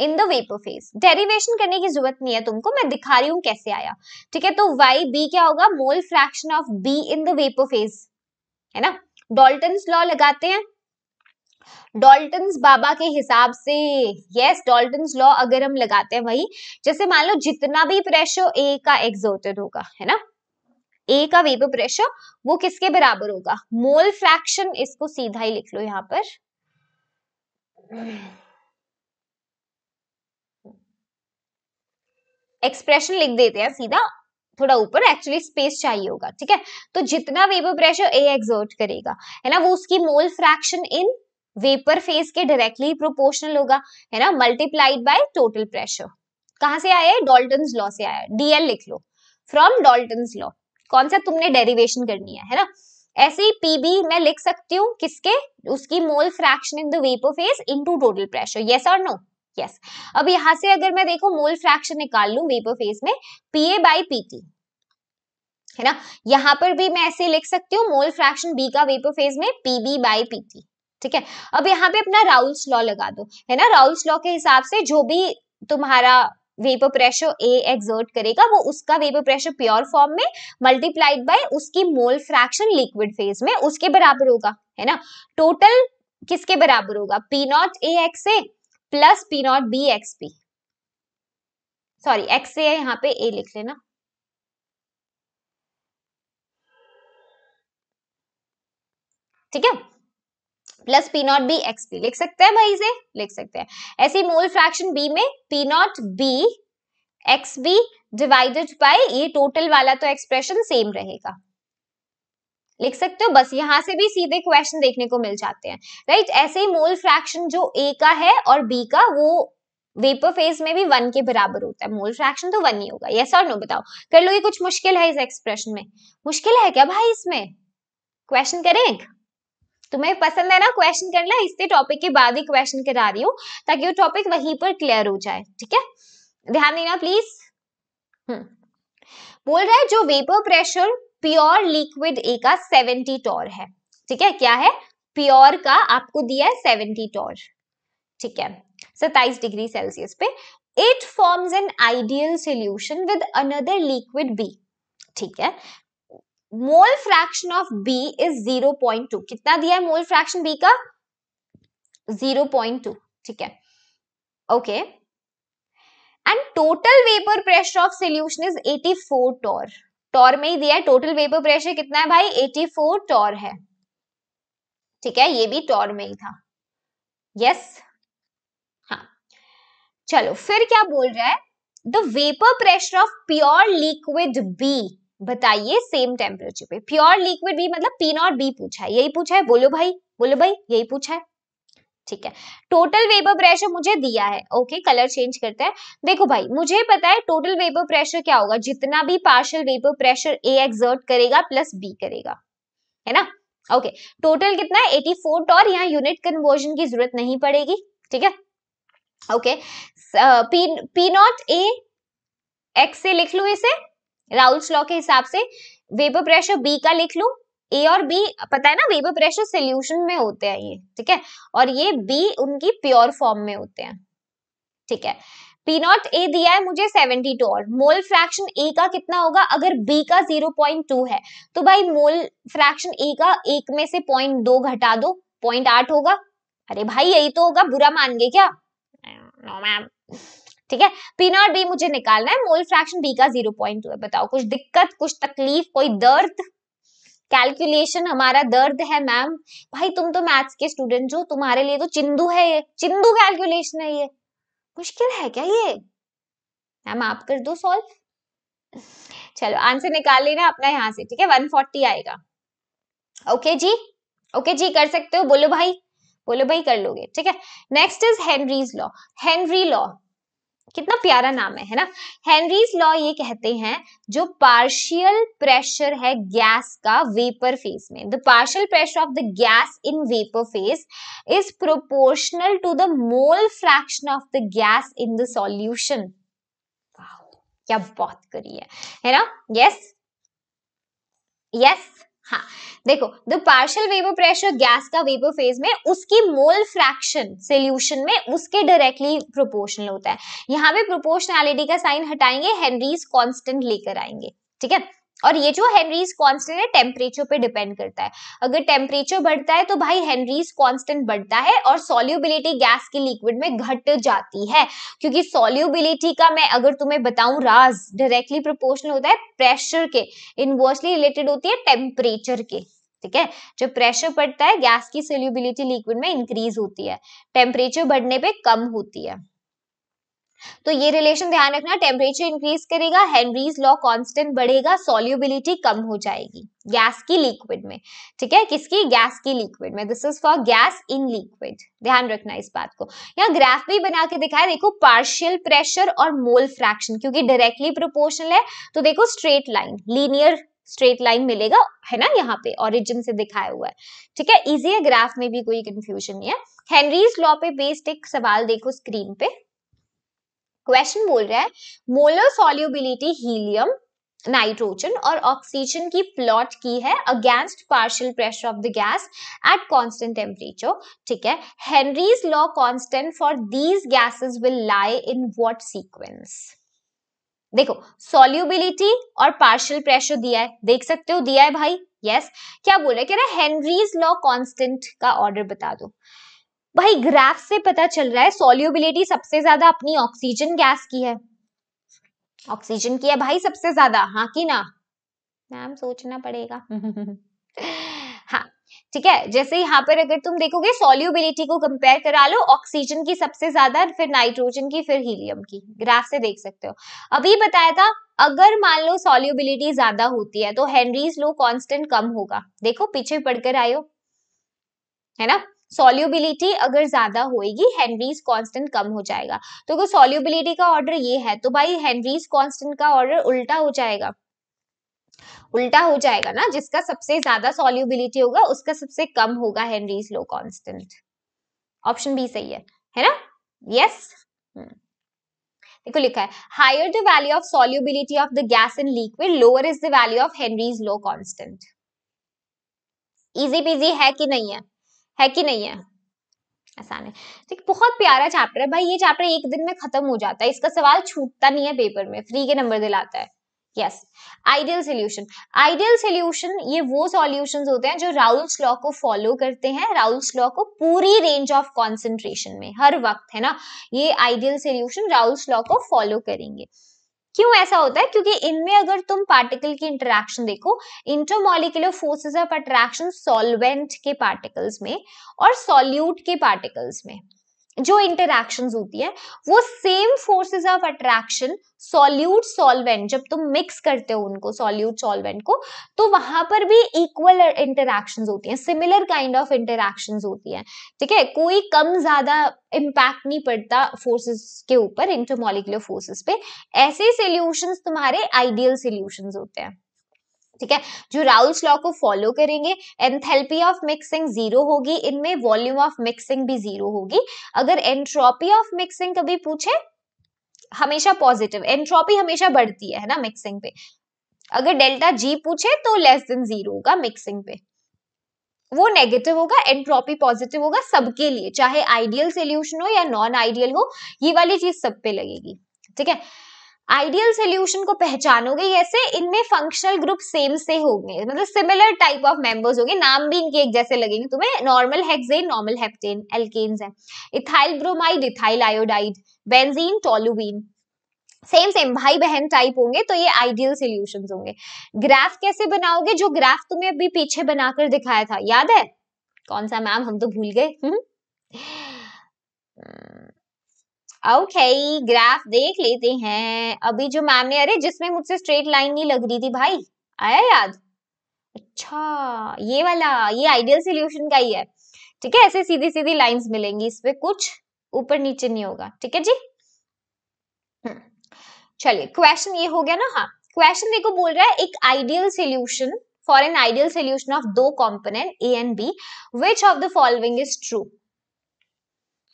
in the vapour phase derivation करने की जरूरत नहीं है तुमको मैं दिखा रही हूँ कैसे आया ठीक है तो वाई बी क्या होगा mole fraction of B in the vapour phase है ना डॉल्टन लॉ लगाते हैं डॉल्टन बाबा के हिसाब से यस डॉल्टन लॉ अगर हम लगाते हैं वही जैसे मान लो जितना भी प्रेशर ए का एक्सोटेड होगा है ना ए का वेपर प्रेशर वो किसके बराबर होगा मोल फ्रैक्शन इसको सीधा ही लिख लो यहां पर एक्सप्रेशन लिख देते हैं सीधा थोड़ा ऊपर एक्चुअली स्पेस चाहिए होगा ठीक है तो जितना वेपर प्रेशर ए एक्सर्ट करेगा है ना वो उसकी mole fraction in vapour phase के डायरेक्टली प्रोपोर्शनल होगा है ना मल्टीप्लाइड बाय टोटल प्रेशर कहां से आया है डॉल्टन लॉ से आया डीएल लिख लो फ्रॉम डॉल्टन लॉ कौन सा तुमने डेरिवेशन करनी है है ना ऐसे ही पीबी मैं लिख सकती हूँ किसके उसकी mole fraction in the vapour phase into total pressure yes और नो yes. अब यहां से अगर मैं देखो मोल फ्रैक्शन निकाल लू वेपर फेज में पी ए बाई पीटी है ना यहां पर भी मैं ऐसे लिख सकती हूँ मोल फ्रैक्शन बी का वेपर फेज में पी बी बाई पीटी ठीक है अब यहाँ पे अपना राउल्स लॉ लगा दो है ना राउल्स लॉ के हिसाब से जो भी तुम्हारा वेपर प्रेशर ए एक्सर्ट करेगा वो उसका वेपर प्रेशर प्योर फॉर्म में मल्टीप्लाइड बाय उसकी मोल फ्रैक्शन लिक्विड फेज में उसके बराबर होगा है ना टोटल किसके बराबर होगा P naught A X A plus P naught B X P sorry X से यहां यहाँ पे ए लिख लेना ठीक है plus P naught B X P लिख सकते हैं भाई से लिख सकते हैं ऐसी मोल फ्रैक्शन बी में P naught B X B divided by ये टोटल वाला तो एक्सप्रेशन सेम रहेगा लिख सकते हो बस यहाँ से भी सीधे क्वेश्चन देखने को मिल जाते हैं राइट ऐसे ही मोल फ्रैक्शन जो ए का है और बी का वो वेपर फेज में भी वन के बराबर होता है मोल फ्रैक्शन तो वन ही होगा यस और नो बताओ कर लो ये कुछ मुश्किल है इस एक्सप्रेशन में मुश्किल है क्या भाई इसमें क्वेश्चन करें तुम्हें पसंद है ना क्वेश्चन करना इससे टॉपिक के बाद ही क्वेश्चन करा रही हूँ ताकि वो टॉपिक वहीं पर क्लियर हो जाए ठीक है ध्यान देना प्लीज हम्म बोल रहा है जो vapour pressure pure liquid A का सेवेंटी टॉर है ठीक है क्या है प्योर का आपको दिया है सेवेंटी टॉर ठीक है सत्ताईस डिग्री सेल्सियस पे it forms an ideal solution with another liquid B ठीक है mole fraction of B is zero point two कितना दिया है मोल फ्रैक्शन बी का जीरो पॉइंट टू ठीक है okay and total vapour pressure of solution is eighty four torr torr में ही दिया है टोटल वेपर प्रेशर कितना है भाई 84 टॉर है ठीक है ये भी टॉर में ही था यस हाँ चलो फिर क्या बोल रहा है the vapour pressure of pure liquid B बताइए सेम टेम्परेचर पे प्योर लिक्विड बी मतलब पी नॉट बी पूछा है यही पूछा है बोलो भाई बोलो भाई यही पूछा है ठीक है टोटल वेपर प्रेशर मुझे दिया है ओके कलर चेंज करते हैं देखो भाई मुझे पता है टोटल वेपर प्रेशर क्या होगा जितना भी partial vapour pressure A exert करेगा प्लस बी करेगा है ना ओके टोटल कितना है एटी फोर टॉर यहाँ यूनिट कन्वर्जन की जरूरत नहीं पड़ेगी ठीक है okay P naught A X से लिख लू इसे राउल्स लॉ के हिसाब से वेपर प्रेशर बी का लिख लू ए और बी पता है ना वेपर प्रेशर सोल्यूशन में होते हैं ये ठीक है और ये बी उनकी प्योर फॉर्म में होते हैं ठीक है पी नॉट ए दिया है मुझे 72 और मोल फ्रैक्शन ए का कितना होगा अगर बी का 0.2 है तो भाई मोल फ्रैक्शन ए का एक में से पॉइंट दो घटा दो पॉइंट आठ होगा अरे भाई यही तो होगा बुरा मान गए क्या नो मैम ठीक है पी नॉट बी मुझे निकालना है मोल फ्रैक्शन बी का 0.2 है बताओ कुछ दिक्कत कुछ तकलीफ कोई दर्द कैलकुलेशन हमारा दर्द है मैम भाई तुम तो मैथ्स के स्टूडेंट जो तुम्हारे लिए तो चिंदू है ये चिंदू कैलकुलेशन है ये मुश्किल है क्या ये मैम आप कर दो सॉल्व चलो आंसर निकाल लेना अपना यहाँ से ठीक है 140 आएगा ओके जी ओके जी कर सकते हो बोलो भाई बोलो भाई कर लोगे ठीक है next is Henry's law Henry law कितना प्यारा नाम है है ना हेनरीज लॉ ये कहते हैं जो पार्शियल प्रेशर है गैस का वेपर फेज में the partial pressure of the gas in vapour phase is proportional to the mole fraction of the gas in the solution क्या बात करी है है ना यस यस हाँ देखो the partial vapour pressure gas का वेपर फेज में उसकी मोल फ्रैक्शन सोल्यूशन में उसके डायरेक्टली प्रोपोर्शनल होता है यहाँ पे प्रोपोर्शनैलिटी का साइन हटाएंगे हेनरीज कॉन्स्टेंट लेकर आएंगे ठीक है और ये जो हेनरीज कांस्टेंट है टेम्परेचर पे डिपेंड करता है अगर टेम्परेचर बढ़ता है तो भाई हेनरीज कांस्टेंट बढ़ता है और सोल्यूबिलिटी गैस की लिक्विड में घट जाती है क्योंकि सोल्यूबिलिटी का मैं अगर तुम्हें बताऊं राज डायरेक्टली प्रोपोर्शनल होता है प्रेशर के इनवर्सली रिलेटेड होती है टेम्परेचर के ठीक है जब प्रेशर पड़ता है गैस की सोल्यूबिलिटी लिक्विड में इंक्रीज होती है टेम्परेचर बढ़ने पर कम होती है तो ये रिलेशन ध्यान रखना टेम्परेचर इंक्रीज करेगा हेनरीज लॉ कांस्टेंट बढ़ेगा सॉल्युबिलिटी कम हो जाएगी गैस की लिक्विड में ठीक है किसकी गैस की लिक्विड में this is for gas in liquid ध्यान रखना इस बात को यहाँ ग्राफ भी बना के दिखाया देखो पार्शियल प्रेशर और मोल फ्रैक्शन क्योंकि डायरेक्टली प्रोपोर्शनल है तो देखो straight line linear straight line मिलेगा है ना यहाँ पे ओरिजिन से दिखाया हुआ है ठीक है इजी है ग्राफ में भी कोई कंफ्यूजन नहीं है हेनरीज लॉ पे बेस्ड एक सवाल देखो स्क्रीन पे क्वेश्चन बोल रहा है मोलर सॉल्युबिलिटी हीलियम नाइट्रोजन और ऑक्सीजन की प्लॉट की है against partial pressure of the gas at constant temperature ठीक है Henry's law constant for these gases will lie in what sequence देखो सॉल्युबिलिटी और पार्शियल प्रेशर दिया है देख सकते हो दिया है भाई यस yes. क्या बोल रहे कह रहे हेनरीज लॉ कॉन्स्टेंट का ऑर्डर बता दो भाई ग्राफ से पता चल रहा है सोल्यूबिलिटी सबसे ज्यादा अपनी ऑक्सीजन गैस की है ऑक्सीजन की है भाई सबसे ज्यादा हाँ कि ना मैम सोचना पड़ेगा [laughs] हाँ ठीक है जैसे यहाँ पर अगर तुम देखोगे सोल्यूबिलिटी को कंपेयर करा लो ऑक्सीजन की सबसे ज्यादा फिर नाइट्रोजन की फिर हीलियम की ग्राफ से देख सकते हो अभी बताया था अगर मान लो सोल्यूबिलिटी ज्यादा होती है तो हेनरीज लो कांस्टेंट कम होगा देखो पीछे पढ़कर आयो है ना सोल्यूबिलिटी अगर ज़्यादा होएगी हेनरीज कांस्टेंट कम हो जाएगा तो अगर सॉल्यूबिलिटी का ऑर्डर ये है तो भाई हेनरीज कांस्टेंट का ऑर्डर उल्टा हो जाएगा उल्टा हो जाएगा ना जिसका सबसे ज्यादा सोल्यूबिलिटी होगा उसका सबसे कम होगा Henry's law constant option B सही है है ना यस yes? Hmm. देखो लिखा है higher the value of solubility of the gas in liquid lower is the value of Henry's law constant easy peasy है कि नहीं है है कि नहीं है आसान है ठीक बहुत प्यारा चैप्टर है भाई ये चैप्टर एक दिन में खत्म हो जाता है इसका सवाल छूटता नहीं है पेपर में फ्री के नंबर दिलाता है yes ideal solution ideal solution ये वो सोल्यूशन होते हैं जो राउल्स लॉ को फॉलो करते हैं राउल्स लॉ को पूरी रेंज ऑफ कॉन्सेंट्रेशन में हर वक्त है ना ये आइडियल सोल्यूशन राउल्स लॉ को फॉलो करेंगे क्यों ऐसा होता है क्योंकि इनमें अगर तुम पार्टिकल की इंटरेक्शन देखो intermolecular forces of attraction solvent के पार्टिकल्स में और सॉल्यूट के पार्टिकल्स में जो इंटरक्शन होती है वो same forces of attraction solute solvent जब तुम मिक्स करते हो उनको सॉल्यूट सॉल्वेंट को तो वहां पर भी इक्वल इंटरक्शन होती हैं सिमिलर काइंड ऑफ इंटरक्शन होती हैं ठीक है कोई कम ज्यादा इम्पैक्ट नहीं पड़ता फोर्सेस के ऊपर इंटरमोलिकुलर फोर्सेस पे ऐसे सोल्यूशन तुम्हारे आइडियल सोल्यूशन होते हैं ठीक है जो राउल्स लॉ को फॉलो करेंगे एंथेल्पी ऑफ मिक्सिंग जीरो होगी इनमें वॉल्यूम ऑफ मिक्सिंग भी जीरो होगी अगर एंट्रोपी ऑफ मिक्सिंग कभी पूछे हमेशा पॉजिटिव एंट्रोपी हमेशा बढ़ती है ना मिक्सिंग पे अगर डेल्टा जी पूछे तो लेस देन जीरो होगा मिक्सिंग पे वो नेगेटिव होगा एंट्रोपी पॉजिटिव होगा सबके लिए चाहे आइडियल सोल्यूशन हो या नॉन आइडियल हो ये वाली चीज सब पे लगेगी ठीक है आइडियल सोल्यूशन को पहचानोगे ऐसे इनमें फंक्शनल ग्रुप सेम से होंगे मतलब सिमिलर टाइप ऑफ मेंबर्स होंगे नाम भी इनके एक जैसे लगेंगे तुम्हें normal hexane normal heptane alkanes है ethyl bromide ethyl iodide benzene toluene same same भाई बहन टाइप होंगे तो ये आइडियल सोल्यूशन होंगे ग्राफ कैसे बनाओगे जो ग्राफ तुम्हें अभी पीछे बनाकर दिखाया था याद है कौन सा मैम हम तो भूल गए हम्म। ओके ग्राफ देख लेते हैं अभी जो मैम ने अरे जिसमें मुझसे स्ट्रेट लाइन नहीं लग रही थी भाई आया याद अच्छा ये वाला ये आइडियल सोल्यूशन का ही है ठीक है ऐसे सीधी सीधी लाइंस मिलेंगी इसमें कुछ ऊपर नीचे नहीं होगा ठीक है जी हम्म, चलिए क्वेश्चन ये हो गया ना हाँ क्वेश्चन देखो बोल रहा है एक ideal solution for an ideal solution of दो component A and B which of the following is true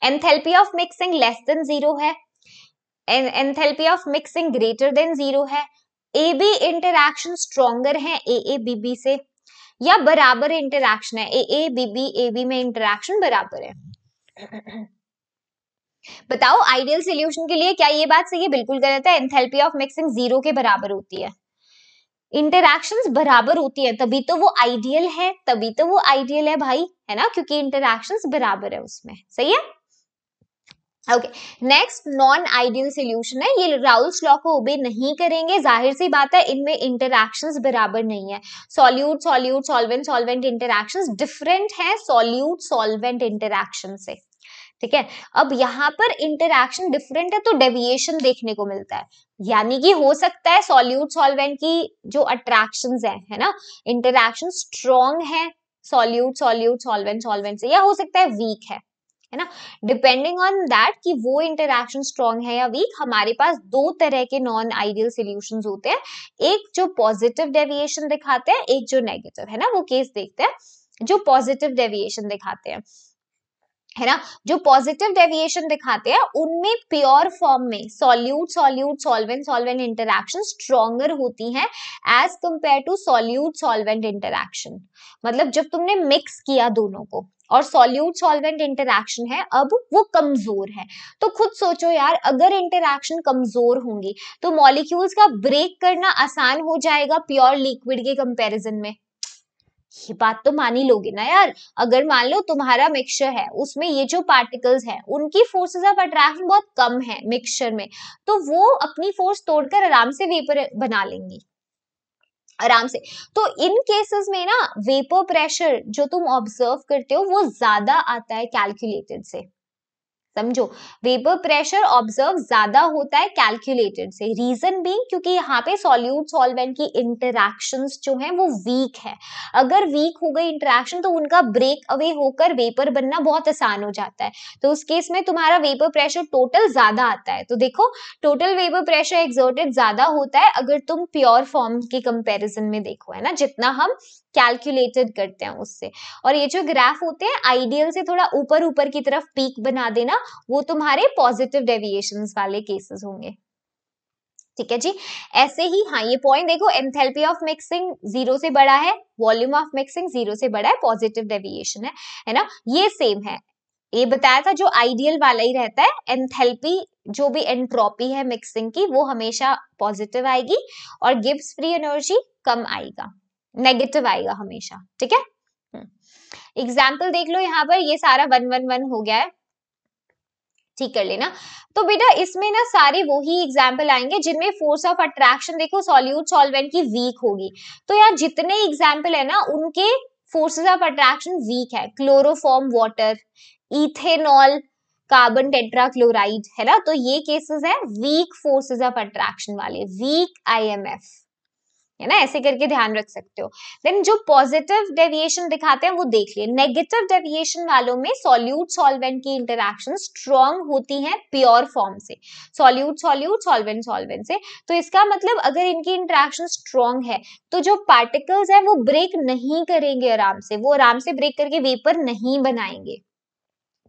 enthalpy of mixing less than zero है enthalpy of mixing greater than zero है ए बी इंटरक्शन स्ट्रॉन्गर है A A B B से या बराबर interaction है A A B B A B में interaction बराबर है बताओ आइडियल सोल्यूशन के लिए क्या ये बात सही है बिल्कुल गलत है एंथेल्पी ऑफ मिक्सिंग जीरो के बराबर होती है इंटरक्शन बराबर होती तो है तभी तो वो आइडियल है तभी तो वो आइडियल है भाई है ना क्योंकि इंटरक्शन बराबर है उसमें सही है okay next non ideal solution है ये राउल्स लॉ को ओबे नहीं करेंगे जाहिर सी बात है इनमें इंटरक्शन बराबर नहीं है solute solute solvent solvent interaction different है सॉल्यूट सॉल्वेंट इंटरक्शन से ठीक है अब यहाँ पर इंटरक्शन डिफरेंट है तो डेविएशन देखने को मिलता है यानी कि हो सकता है सॉल्यूट सॉल्वेंट की जो अट्रैक्शन है है ना इंटरक्शन स्ट्रॉन्ग है सॉल्यूट सॉल्यूट सॉल्वेंट सॉल्वेंट से या हो सकता है वीक है है ना डिपेंडिंग ऑन दैट कि वो इंटरेक्शन स्ट्रॉन्ग है या वीक हमारे पास दो तरह के नॉन आइडियल सोल्यूशन होते हैं एक जो पॉजिटिव डेविएशन दिखाते हैं एक जो नेगेटिव है ना वो केस देखते हैं जो पॉजिटिव डेविएशन दिखाते हैं है ना जो पॉजिटिव डेविएशन दिखाते हैं उनमें प्योर फॉर्म में solute solute solvent solvent interaction stronger होती हैं as compare to solute solvent interaction मतलब जब तुमने मिक्स किया दोनों को और सॉल्यूट सॉल्वेंट इंटरक्शन है अब वो कमजोर है तो खुद सोचो यार अगर इंटरक्शन कमजोर होंगी तो मॉलिक्यूल्स का ब्रेक करना आसान हो जाएगा प्योर लिक्विड के कंपैरिजन में ये बात तो मान ही लोगे ना यार अगर मान लो तुम्हारा मिक्सचर है उसमें ये जो पार्टिकल्स हैं उनकी फोर्सेस ऑफ अट्रैक्शन बहुत कम है मिक्सचर में तो वो अपनी फोर्स तोड़कर आराम से वेपर बना लेंगी आराम से तो इन केसेस में ना वेपर प्रेशर जो तुम ऑब्जर्व करते हो वो ज्यादा आता है कैलकुलेटेड से समझो वेपर प्रेशर ऑब्जर्व ज्यादा होता है कैलकुलेटेड से रीजन भी क्योंकि यहाँ पे सॉल्यूट सॉल्वेंट की इंटरेक्शन जो है वो वीक है अगर वीक हो गई इंटरक्शन तो उनका ब्रेक अवे होकर वेपर बनना बहुत आसान हो जाता है तो उस केस में तुम्हारा वेपर प्रेशर टोटल ज्यादा आता है तो देखो टोटल वेपर प्रेशर एक्सर्टेड ज्यादा होता है अगर तुम प्योर फॉर्म के कंपेरिजन में देखो है ना जितना हम कैलकुलेटेड करते हैं उससे और ये जो ग्राफ होते हैं आइडियल से थोड़ा ऊपर ऊपर की तरफ पीक बना देना वो तुम्हारे पॉजिटिव डेविएशन वाले केसेस होंगे ठीक है जी ऐसे ही हाँ ये पॉइंट देखो एंथेल्पी ऑफ मिक्सिंग जीरो से बड़ा है वॉल्यूम ऑफ मिक्सिंग जीरो से बड़ा है पॉजिटिव डेविएशन है है ना ये सेम है ये बताया था जो आइडियल वाला ही रहता है एंथेल्पी जो भी एंट्रोपी है मिक्सिंग की वो हमेशा पॉजिटिव आएगी और गिब्स फ्री एनर्जी कम आएगा नेगेटिव आएगा हमेशा ठीक है एग्जाम्पल हम्म। देख लो यहाँ पर ये सारा वन वन वन हो गया है ठीक कर लेना तो बेटा इसमें ना सारे वही एग्जाम्पल आएंगे जिनमें फोर्स ऑफ अट्रैक्शन देखो सॉल्यूट सॉल्वेंट की वीक होगी तो यहाँ जितने एग्जाम्पल है ना उनके फोर्सेस ऑफ अट्रैक्शन वीक है chloroform water ethanol carbon tetrachloride है ना तो ये केसेस है वीक फोर्सेस ऑफ अट्रैक्शन वाले वीक आईएमएफ है ना ऐसे करके ध्यान रख सकते हो देन जो पॉजिटिव डेविएशन दिखाते हैं वो देख लिए नेगेटिव डेविएशन वालों में सॉल्यूट सॉल्वेंट की इंटरेक्शन स्ट्रॉन्ग होती है प्योर फॉर्म से सॉल्यूट सॉल्यूट सॉल्वेंट सॉल्वेंट से तो इसका मतलब अगर इनकी इंटरेक्शन स्ट्रॉन्ग है तो जो पार्टिकल्स है वो ब्रेक नहीं करेंगे आराम से वो आराम से ब्रेक करके वेपर नहीं बनाएंगे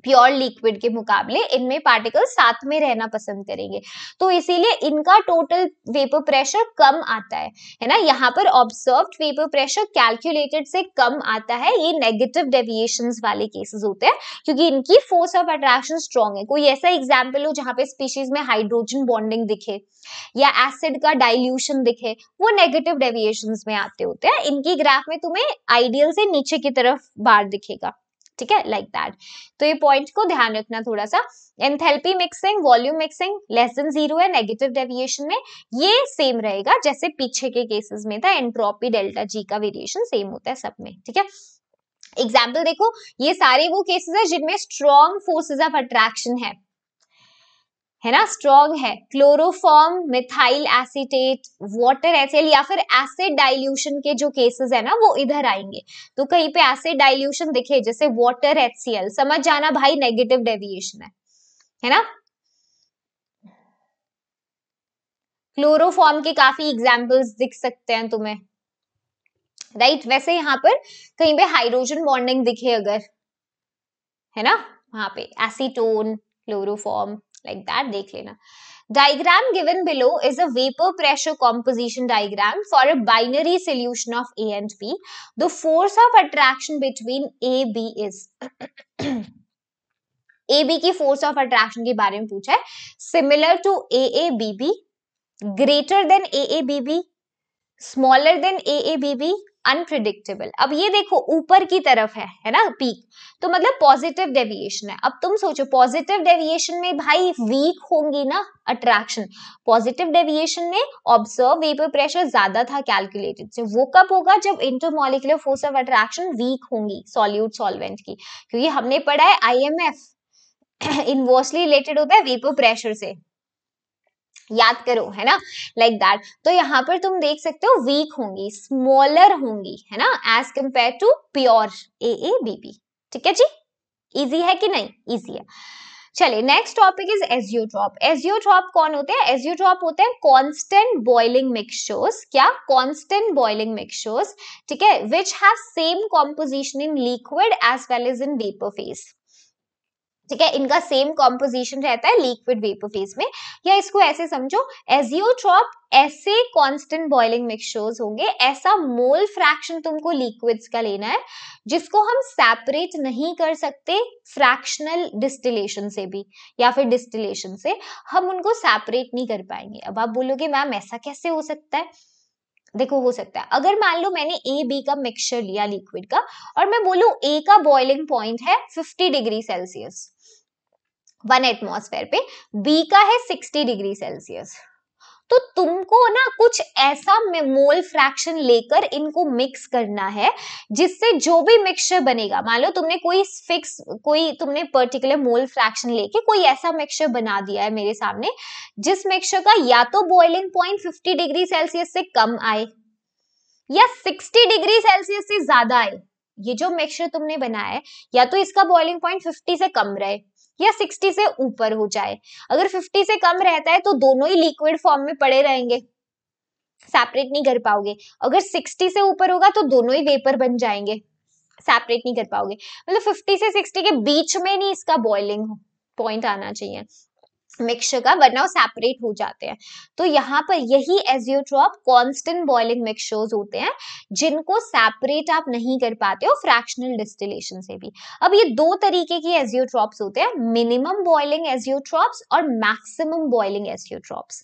प्योर लिक्विड के मुकाबले इनमें पार्टिकल साथ में रहना पसंद करेंगे तो इसीलिए इनका टोटल वेपर प्रेशर कम आता है है ना यहाँ पर ऑब्जर्व वेपर प्रेशर कैलकुलेटेड से कम आता है ये नेगेटिव डेविएशन वाले केसेस होते हैं क्योंकि इनकी फोर्स ऑफ अट्रैक्शन स्ट्रॉन्ग है कोई ऐसा एग्जाम्पल हो जहाँ पे स्पीशीज में हाइड्रोजन बॉन्डिंग दिखे या एसिड का डाइल्यूशन दिखे वो नेगेटिव डेविएशन में आते होते हैं इनकी ग्राफ में तुम्हें आइडियल से नीचे की तरफ बार दिखेगा ठीक है लाइक दैट तो ये पॉइंट को ध्यान रखना थोड़ा सा enthalpy mixing volume mixing less than zero है नेगेटिव डेविएशन में ये सेम रहेगा जैसे पीछे के केसेस में था एंट्रोपी डेल्टा जी का वेरिएशन सेम होता है सब में ठीक है एग्जाम्पल देखो ये सारे वो केसेस है जिनमें स्ट्रॉन्ग फोर्सेज ऑफ अट्रैक्शन है है ना स्ट्रॉन्ग है chloroform methyl acetate water acid या फिर एसिड डाइल्यूशन के जो केसेस है ना वो इधर आएंगे तो कहीं पे एसिड डाइल्यूशन दिखे जैसे वाटर एचसीएल समझ जाना भाई नेगेटिव डेविएशन है है ना क्लोरोफॉर्म के काफी एग्जांपल्स दिख सकते हैं तुम्हें राइट right? वैसे यहाँ पर कहीं पे हाइड्रोजन बॉन्डिंग दिखे अगर है ना वहां पे एसिटोन क्लोरोफॉर्म लाइक दैट देख लेना diagram given below is a vapour pressure composition diagram for a binary solution of A and B the force of attraction between A B is A B की force of attraction के बारे में पूछा है similar to A A B B greater than A A B B smaller than A A B B unpredictable अब ये देखो ऊपर की तरफ है है ना पीक तो मतलब पॉजिटिव डेविएशन है अब तुम सोचो पॉजिटिव डेविएशन में भाई वीक होंगी ना अट्रैक्शन पॉजिटिव डेविएशन में ऑब्जर्व वेपर प्रेशर ज्यादा था कैलकुलेटेड से वो कब होगा जब intermolecular force of attraction weak होंगी सॉल्यूट सॉल्वेंट की क्योंकि हमने पढ़ा है I M F inversely related होता है वेपर प्रेशर से याद करो है ना लाइक like दैट तो यहाँ पर तुम देख सकते हो वीक होंगी स्मॉलर होंगी है ना as compare to pure A A B B ठीक है जी इजी है कि नहीं इजी है चलिए next topic is azeotrope azeotrope कौन होते हैं एजियोट्रॉप होते हैं कांस्टेंट बॉइलिंग मिक्सचर्स क्या कांस्टेंट बॉइलिंग मिक्सचर्स ठीक है which have same composition in liquid as well as in vapour phase ठीक है इनका सेम कॉम्पोजिशन रहता है लिक्विड वेपर फेज में या इसको ऐसे समझो एजियोट्रॉप ऐसे कांस्टेंट बॉइलिंग मिक्सचर्स होंगे ऐसा मोल फ्रैक्शन तुमको लिक्विड्स का लेना है जिसको हम सेपरेट नहीं कर सकते फ्रैक्शनल डिस्टिलेशन से भी या फिर डिस्टिलेशन से हम उनको सेपरेट नहीं कर पाएंगे अब आप बोलोगे मैम ऐसा कैसे हो सकता है देखो हो सकता है अगर मान लो मैंने ए बी का मिक्सचर लिया लिक्विड का और मैं बोलू ए का बॉइलिंग पॉइंट है 50 डिग्री सेल्सियस वन एटमोसफेयर पे बी का है सिक्सटी डिग्री सेल्सियस तो तुमको ना कुछ ऐसा मोल फ्रैक्शन लेकर इनको मिक्स करना है जिससे जो भी मिक्सचर बनेगा मान लो तुमने कोई फिक्स कोई तुमने पर्टिकुलर मोल फ्रैक्शन लेके कोई ऐसा मिक्सचर बना दिया है मेरे सामने जिस मिक्सचर का या तो बॉइलिंग पॉइंट 50 डिग्री सेल्सियस से कम आए या 60 डिग्री सेल्सियस से ज्यादा आए ये जो मिक्सचर तुमने बनाया है या तो इसका बॉइलिंग पॉइंट फिफ्टी से कम रहे या 60 से ऊपर हो जाए अगर 50 से कम रहता है तो दोनों ही लिक्विड फॉर्म में पड़े रहेंगे सेपरेट नहीं कर पाओगे अगर 60 से ऊपर होगा तो दोनों ही वेपर बन जाएंगे सेपरेट नहीं कर पाओगे मतलब 50 से 60 के बीच में नहीं इसका बॉइलिंग पॉइंट आना चाहिए मिक्सचर का वरना वो सेपरेट हो जाते हैं तो यहाँ पर यही एजियोट्रॉप कांस्टेंट बॉइलिंग मिक्सचर्स होते हैं जिनको सेपरेट आप नहीं कर पाते हो फ्रैक्शनल डिस्टिलेशन से भी अब ये दो तरीके की एजियोट्रॉप्स होते हैं मिनिमम बॉइलिंग एजियोट्रॉप्स और मैक्सिमम बॉइलिंग एजियोट्रॉप्स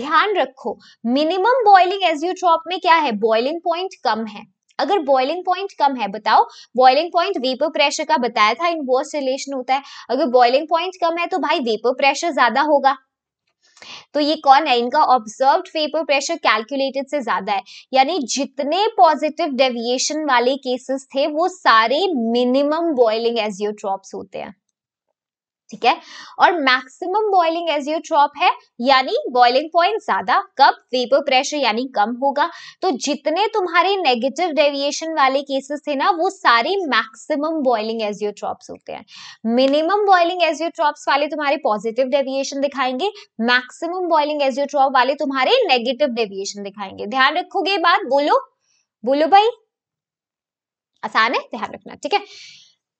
ध्यान रखो मिनिमम बॉइलिंग एजियोट्रॉप में क्या है बॉइलिंग पॉइंट कम है अगर बॉइलिंग पॉइंट कम है बताओ बॉइलिंग पॉइंट वेपर प्रेशर का बताया था इनवर्स रिलेशन होता है अगर बॉइलिंग पॉइंट कम है तो भाई वेपर प्रेशर ज्यादा होगा तो ये कौन है इनका ऑब्जर्व वेपर प्रेशर कैलकुलेटेड से ज्यादा है यानी जितने पॉजिटिव डेविएशन वाले केसेस थे वो सारे मिनिमम बॉइलिंग एजियोट्रॉप्स होते हैं ठीक है और मैक्सिमम बॉइलिंग एजियोट्रॉप है यानी बॉइलिंग पॉइंट ज्यादा कब वेपर प्रेशर यानी कम होगा तो जितने तुम्हारे नेगेटिव डेविएशन वाले केसेस थे ना वो सारे मैक्सिमम बॉइलिंग एजियोट्रॉप्स होते हैं मिनिमम बॉइलिंग एजियोट्रॉप्स वाले तुम्हारे पॉजिटिव डेविएशन दिखाएंगे मैक्सिमम बॉइलिंग एजियोट्रॉप वाले तुम्हारे नेगेटिव डेविएशन दिखाएंगे ध्यान रखोगे बात बोलो बोलो भाई आसान है ध्यान रखना ठीक है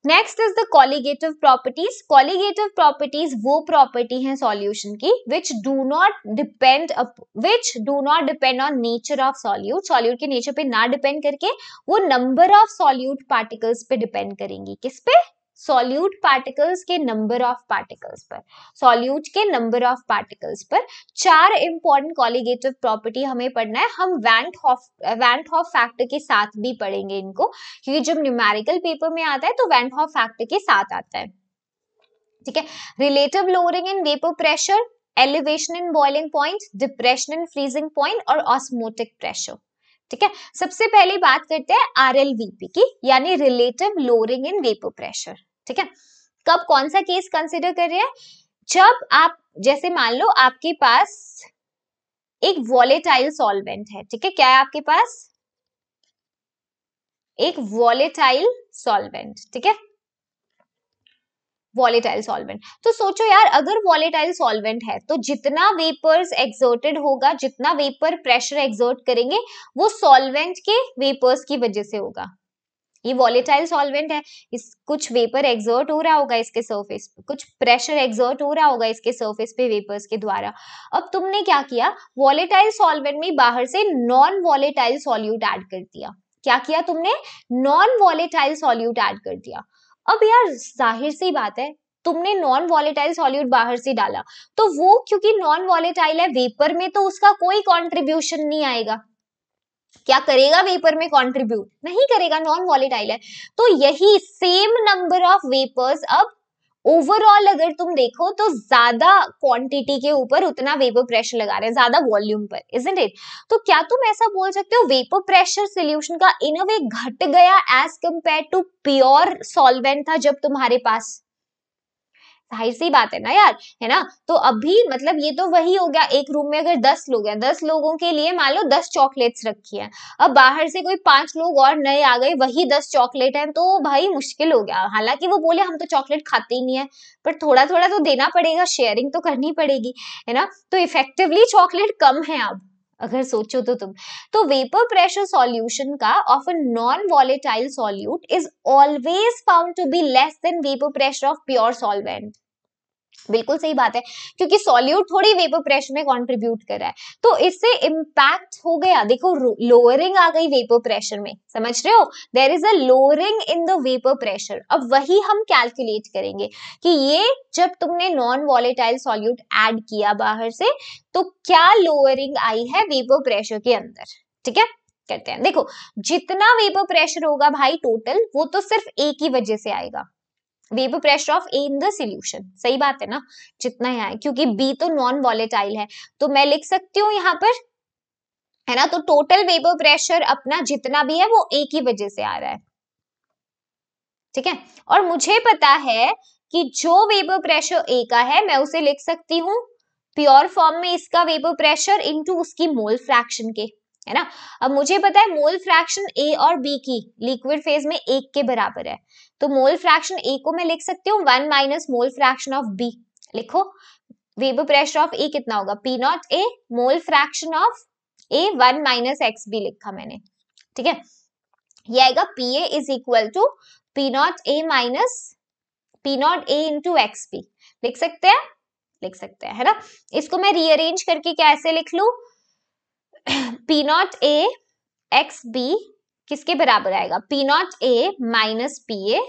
next is the colligative properties colligative properties वो प्रॉपर्टी हैं सॉल्यूशन की which do not depend which do not depend on nature of solute solute के नेचर पे ना डिपेंड करके वो नंबर ऑफ सॉल्यूट पार्टिकल्स पे डिपेंड करेंगी किस पे सॉल्यूट पार्टिकल्स के नंबर ऑफ पार्टिकल्स पर सॉल्यूट के नंबर ऑफ पार्टिकल्स पर चार इंपॉर्टेंट कॉलिगेटिव प्रॉपर्टी हमें पढ़ना है हम van't Hoff van't half factor के साथ भी पढ़ेंगे इनको क्योंकि जब न्यूमेरिकल पेपर में आता है तो वैंट हॉफ फैक्टर के साथ आता है ठीक है relative lowering in vapour pressure elevation in boiling point depression in freezing point और ऑस्मोटिक प्रेशर ठीक है सबसे पहले बात करते हैं आर की यानी relative lowering in vapour pressure ठीक है कब कौन सा केस कंसिडर कर रहे हैं जब आप जैसे मान लो आपके पास एक वॉलेटाइल सॉल्वेंट है ठीक है क्या है आपके पास एक वॉलेटाइल सॉल्वेंट ठीक है वॉलेटाइल सॉल्वेंट तो सोचो यार अगर वॉलेटाइल सॉल्वेंट है तो जितना वेपर्स एक्सर्टेड होगा जितना वेपर प्रेशर एक्सर्ट करेंगे वो सॉल्वेंट के वेपर्स की वजह से होगा ये वॉलेटाइल सॉल्वेंट है इस कुछ वेपर एग्जर्ट हो रहा होगा इसके सरफेस पे कुछ प्रेशर एग्जर्ट हो रहा होगा इसके सरफेस पे वेपर्स के द्वारा अब तुमने क्या किया वॉलेटाइल सॉल्वेंट में बाहर से नॉन वॉलेटाइल सॉल्यूट ऐड कर दिया क्या किया तुमने नॉन वॉलेटाइल सॉल्यूट ऐड कर दिया अब यार जाहिर सी बात है तुमने नॉन वॉलेटाइल सॉल्यूट बाहर से डाला तो वो क्योंकि नॉन वॉलेटाइल है वेपर में तो उसका कोई कॉन्ट्रीब्यूशन नहीं आएगा क्या करेगा वेपर में कंट्रीब्यूट नहीं करेगा नॉन वॉलेटाइल है तो यही सेम नंबर ऑफ वेपर्स अब ओवरऑल अगर तुम देखो तो ज्यादा क्वांटिटी के ऊपर उतना वेपर प्रेशर लगा रहे हैं ज्यादा वॉल्यूम पर इजंट इट तो क्या तुम ऐसा बोल सकते हो वेपर प्रेशर सोल्यूशन का इन अ वे घट गया as compare to pure solvent था जब तुम्हारे पास जाहिर सी बात है ना यार है ना तो अभी मतलब ये तो वही हो गया एक रूम में अगर दस लोग हैं दस लोगों के लिए मान लो दस चॉकलेट्स रखी है अब बाहर से कोई पांच लोग और नए आ गए वही दस चॉकलेट है तो भाई मुश्किल हो गया हालांकि वो बोले हम तो चॉकलेट खाते ही नहीं है पर थोड़ा थोड़ा तो देना पड़ेगा शेयरिंग तो करनी पड़ेगी है ना तो इफेक्टिवली चॉकलेट कम है अब अगर सोचो तो तुम तो वेपर प्रेशर सॉल्यूशन का of a non volatile solute is always found to be less than vapour pressure of pure solvent बिल्कुल सही बात है क्योंकि सॉल्यूट थोड़ी वेपर प्रेशर में कंट्रीब्यूट कर रहा है तो इससे इम्पैक्ट हो गया देखो लोअरिंग आ गई वेपर प्रेशर में समझ रहे हो there is a lowering in the vapour pressure अब वही हम कैलकुलेट करेंगे कि ये जब तुमने नॉन वॉलेटाइल सॉल्यूट ऐड किया बाहर से तो क्या लोअरिंग आई है वेपर प्रेशर के अंदर ठीक है करते हैं देखो जितना वेपर प्रेशर होगा भाई टोटल वो तो सिर्फ एक ही वजह से आएगा vapour pressure of A in the solution सही बात है ना जितना यहाँ है क्योंकि बी तो नॉन वॉलेटाइल है तो मैं लिख सकती हूँ यहाँ पर है ना तो टोटल वेपर प्रेशर अपना जितना भी है वो ए की वजह से आ रहा है ठीक है और मुझे पता है कि जो वेपर प्रेशर ए का है मैं उसे लिख सकती हूँ प्योर फॉर्म में इसका वेपर प्रेशर इनटू उसकी मोल फ्रैक्शन के है ना अब मुझे पता है मोल फ्रैक्शन ए और बी की लिक्विड फेज में एक के बराबर है तो मोल फ्रैक्शन ए को मैं लिख सकती हूँ one minus mole fraction of B लिखो वेबर प्रेशर ऑफ ए कितना होगा P naught A mole fraction of A one minus X B लिखा मैंने ठीक है ये आएगा P A is equal to P naught A minus P naught A into X B लिख सकते हैं लिख सकते हैं है ना इसको मैं रीअरेंज करके कैसे लिख लू P naught A X B किसके बराबर आएगा P naught A minus P A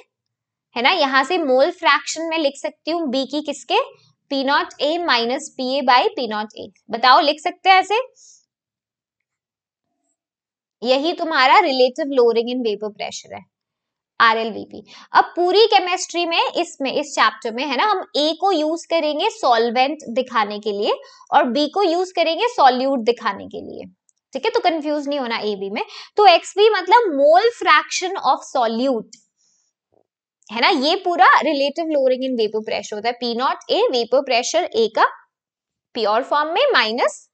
है ना यहां से मोल फ्रैक्शन में लिख सकती हूँ बी की किसके P naught A minus P A by P naught A बताओ लिख सकते हैं ऐसे यही तुम्हारा relative lowering in vapour pressure है आरएलवीपी अब पूरी केमिस्ट्री में इसमें इस चैप्टर में है ना हम ए को यूज करेंगे सॉल्वेंट दिखाने के लिए और बी को यूज करेंगे सॉल्यूट दिखाने के लिए ठीक है तो कंफ्यूज नहीं होना ए बी में तो एक्स बी मतलब मोल फ्रैक्शन ऑफ सॉल्यूट है ना ये पूरा relative lowering in vapour pressure होता है P naught A vapour pressure A का प्योर फॉर्म में माइनस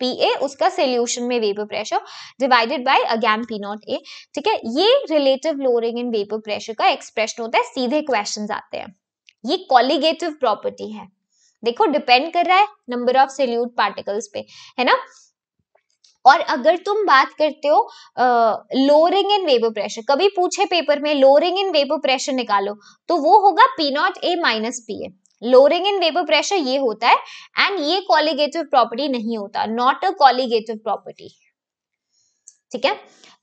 पी ए उसका सोल्यूशन में vapour pressure divided by again P naught A ठीक है ये relative lowering in vapour pressure का एक्सप्रेशन होता है सीधे क्वेश्चन आते हैं ये कॉलिगेटिव प्रॉपर्टी है देखो डिपेंड कर रहा है नंबर ऑफ सोल्यूट पार्टिकल्स पे है ना और अगर तुम बात करते हो लोअरिंग इन वेपर प्रेशर कभी पूछे पेपर में लोअरिंग इन वेपर प्रेशर निकालो तो वो होगा P naught A minus P A lowering in vapour pressure ये होता है एंड ये कॉलिगेटिव प्रॉपर्टी नहीं होता नॉट अ कॉलिगेटिव प्रॉपर्टी ठीक है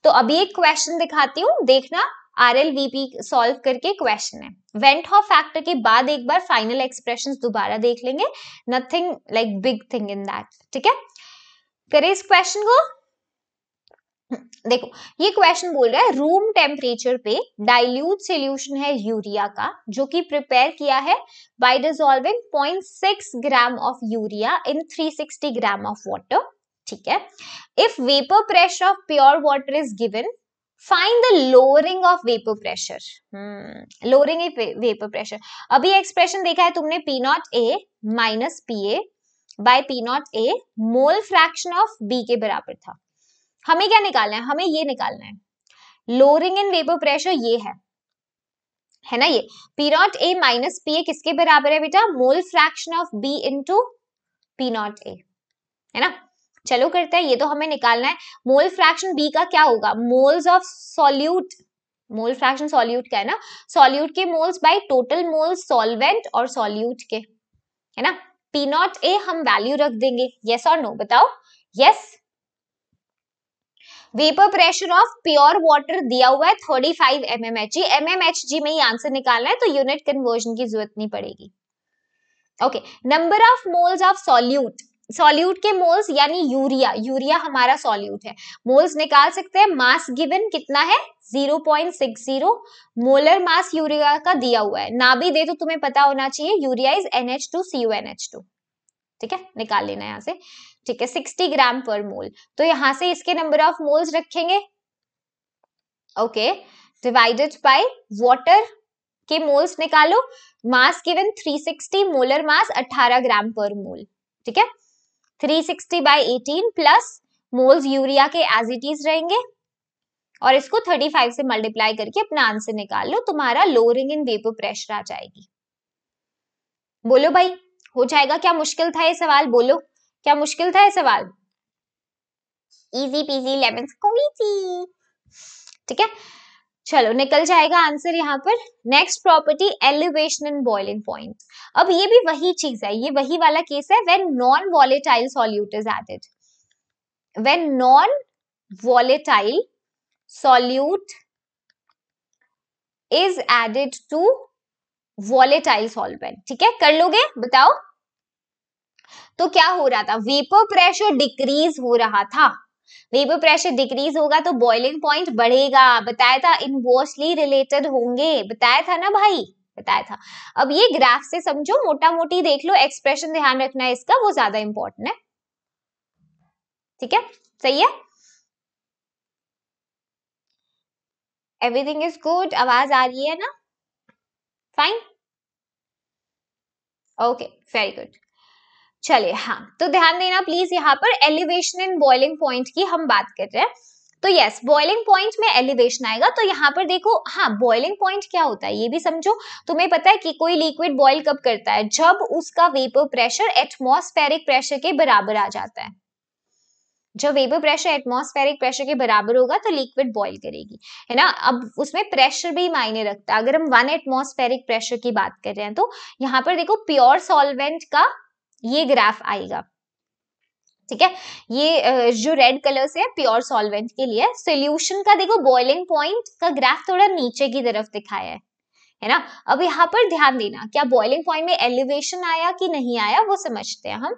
तो अभी एक क्वेश्चन दिखाती हूँ देखना R L V P solve करके क्वेश्चन है वेंट हॉफ फैक्टर के बाद एक बार फाइनल एक्सप्रेशन दोबारा देख लेंगे nothing like big thing in that ठीक है करें इस क्वेश्चन को देखो ये क्वेश्चन बोल रहा है रूम टेम्परेचर पे डाइल्यूट सॉल्यूशन है यूरिया का जो कि प्रिपेयर किया है by dissolving 0.6 gram of urea in 360 gram of water ठीक है if vapour pressure of pure water is given find the lowering of vapour pressure lowering vapour pressure अभी एक्सप्रेशन देखा है तुमने P naught A minus P A by P naught A mole fraction of B के बराबर था हमें क्या निकालना है हमें ये निकालना है लोअरिंग इन वेपर प्रेशर ये है है ना ये P naught A minus P A किसके बराबर है बेटा mole fraction of B into P naught A है ना चलो करते हैं ये तो हमें निकालना है मोल फ्रैक्शन बी का क्या होगा moles of solute mole fraction solute का है ना सॉल्यूट के moles by total moles solvent और सॉल्यूट के है ना पी नॉट ए हम वैल्यू रख देंगे यस और नो बताओ yes vapour pressure of pure water दिया हुआ है थर्टी फाइव एच जी में ही आंसर निकालना है तो यूनिट कन्वर्जन की जरूरत नहीं पड़ेगी okay number of moles of solute solute के मोल्स यानी यूरिया यूरिया हमारा सॉल्यूट है मोल्स निकाल सकते हैं मास गिवन कितना है 0.60 मोलर मास यूरिया का दिया हुआ है ना भी दे तो तुम्हें पता होना चाहिए यूरिया इज एच टू ठीक है निकाल लेना यहाँ से ठीक है 60 ग्राम पर मोल तो यहाँ से इसके नंबर ऑफ मोल्स रखेंगे ओके डिवाइडेड बाय वॉटर के मोल्स निकालो मास गिवन 360 मोलर मास 18 ग्राम पर मोल ठीक है 360 sixty by eighteen plus moles urea के एज इट इज रहेंगे और इसको 35 से मल्टीप्लाई करके अपना आंसर निकाल लो तुम्हारा लोअरिंग इन वेपर प्रेशर आ जाएगी बोलो भाई हो जाएगा क्या मुश्किल था ये सवाल बोलो क्या मुश्किल था ये सवाल इजी पीजी लेमन स्क्वीजी ठीक है चलो निकल जाएगा आंसर यहाँ पर next property elevation and boiling point अब ये भी वही चीज है ये वही वाला केस है when non volatile solute is added when non volatile solute is added to volatile solvent ठीक है कर लोगे बताओ तो क्या हो रहा था वेपर प्रेशर डिक्रीज हो रहा था वेपर प्रेशर डिक्रीज होगा तो बॉइलिंग पॉइंट बढ़ेगा बताया था इनवोर्सली रिलेटेड होंगे बताया था ना भाई बताया था अब ये ग्राफ से समझो मोटा मोटी देख लो एक्सप्रेशन ध्यान रखना है इसका वो ज्यादा इंपॉर्टेंट है ठीक है सही है एवरीथिंग इज गुड आवाज आ रही है ना फाइन ओके वेरी गुड चले हाँ तो ध्यान देना प्लीज यहाँ पर एलिवेशन इन बॉइलिंग पॉइंट की हम बात कर रहे हैं तो यस बॉइलिंग पॉइंट में एलिवेशन आएगा तो यहाँ पर देखो हाँ बॉइलिंग पॉइंट क्या होता है ये भी समझो तुम्हें पता है कि कोई लिक्विड बॉइल कब करता है जब उसका वेपर प्रेशर एटमोस्फेरिक प्रेशर के बराबर आ जाता है जब वेपर प्रेशर एटमॉस्फेरिक प्रेशर के बराबर होगा तो लिक्विड बॉइल करेगी है ना अब उसमें प्रेशर भी मायने रखता है अगर हम वन एटमॉस्फेरिक प्रेशर की बात कर रहे हैं तो यहाँ पर देखो प्योर सॉल्वेंट का ये ग्राफ आएगा ठीक है ये जो रेड कलर से है प्योर सॉल्वेंट के लिए सोल्यूशन का देखो बॉइलिंग पॉइंट का ग्राफ थोड़ा नीचे की तरफ दिखाया है है ना अब यहाँ पर ध्यान देना क्या बॉइलिंग पॉइंट में एलिवेशन आया कि नहीं आया वो समझते हैं हम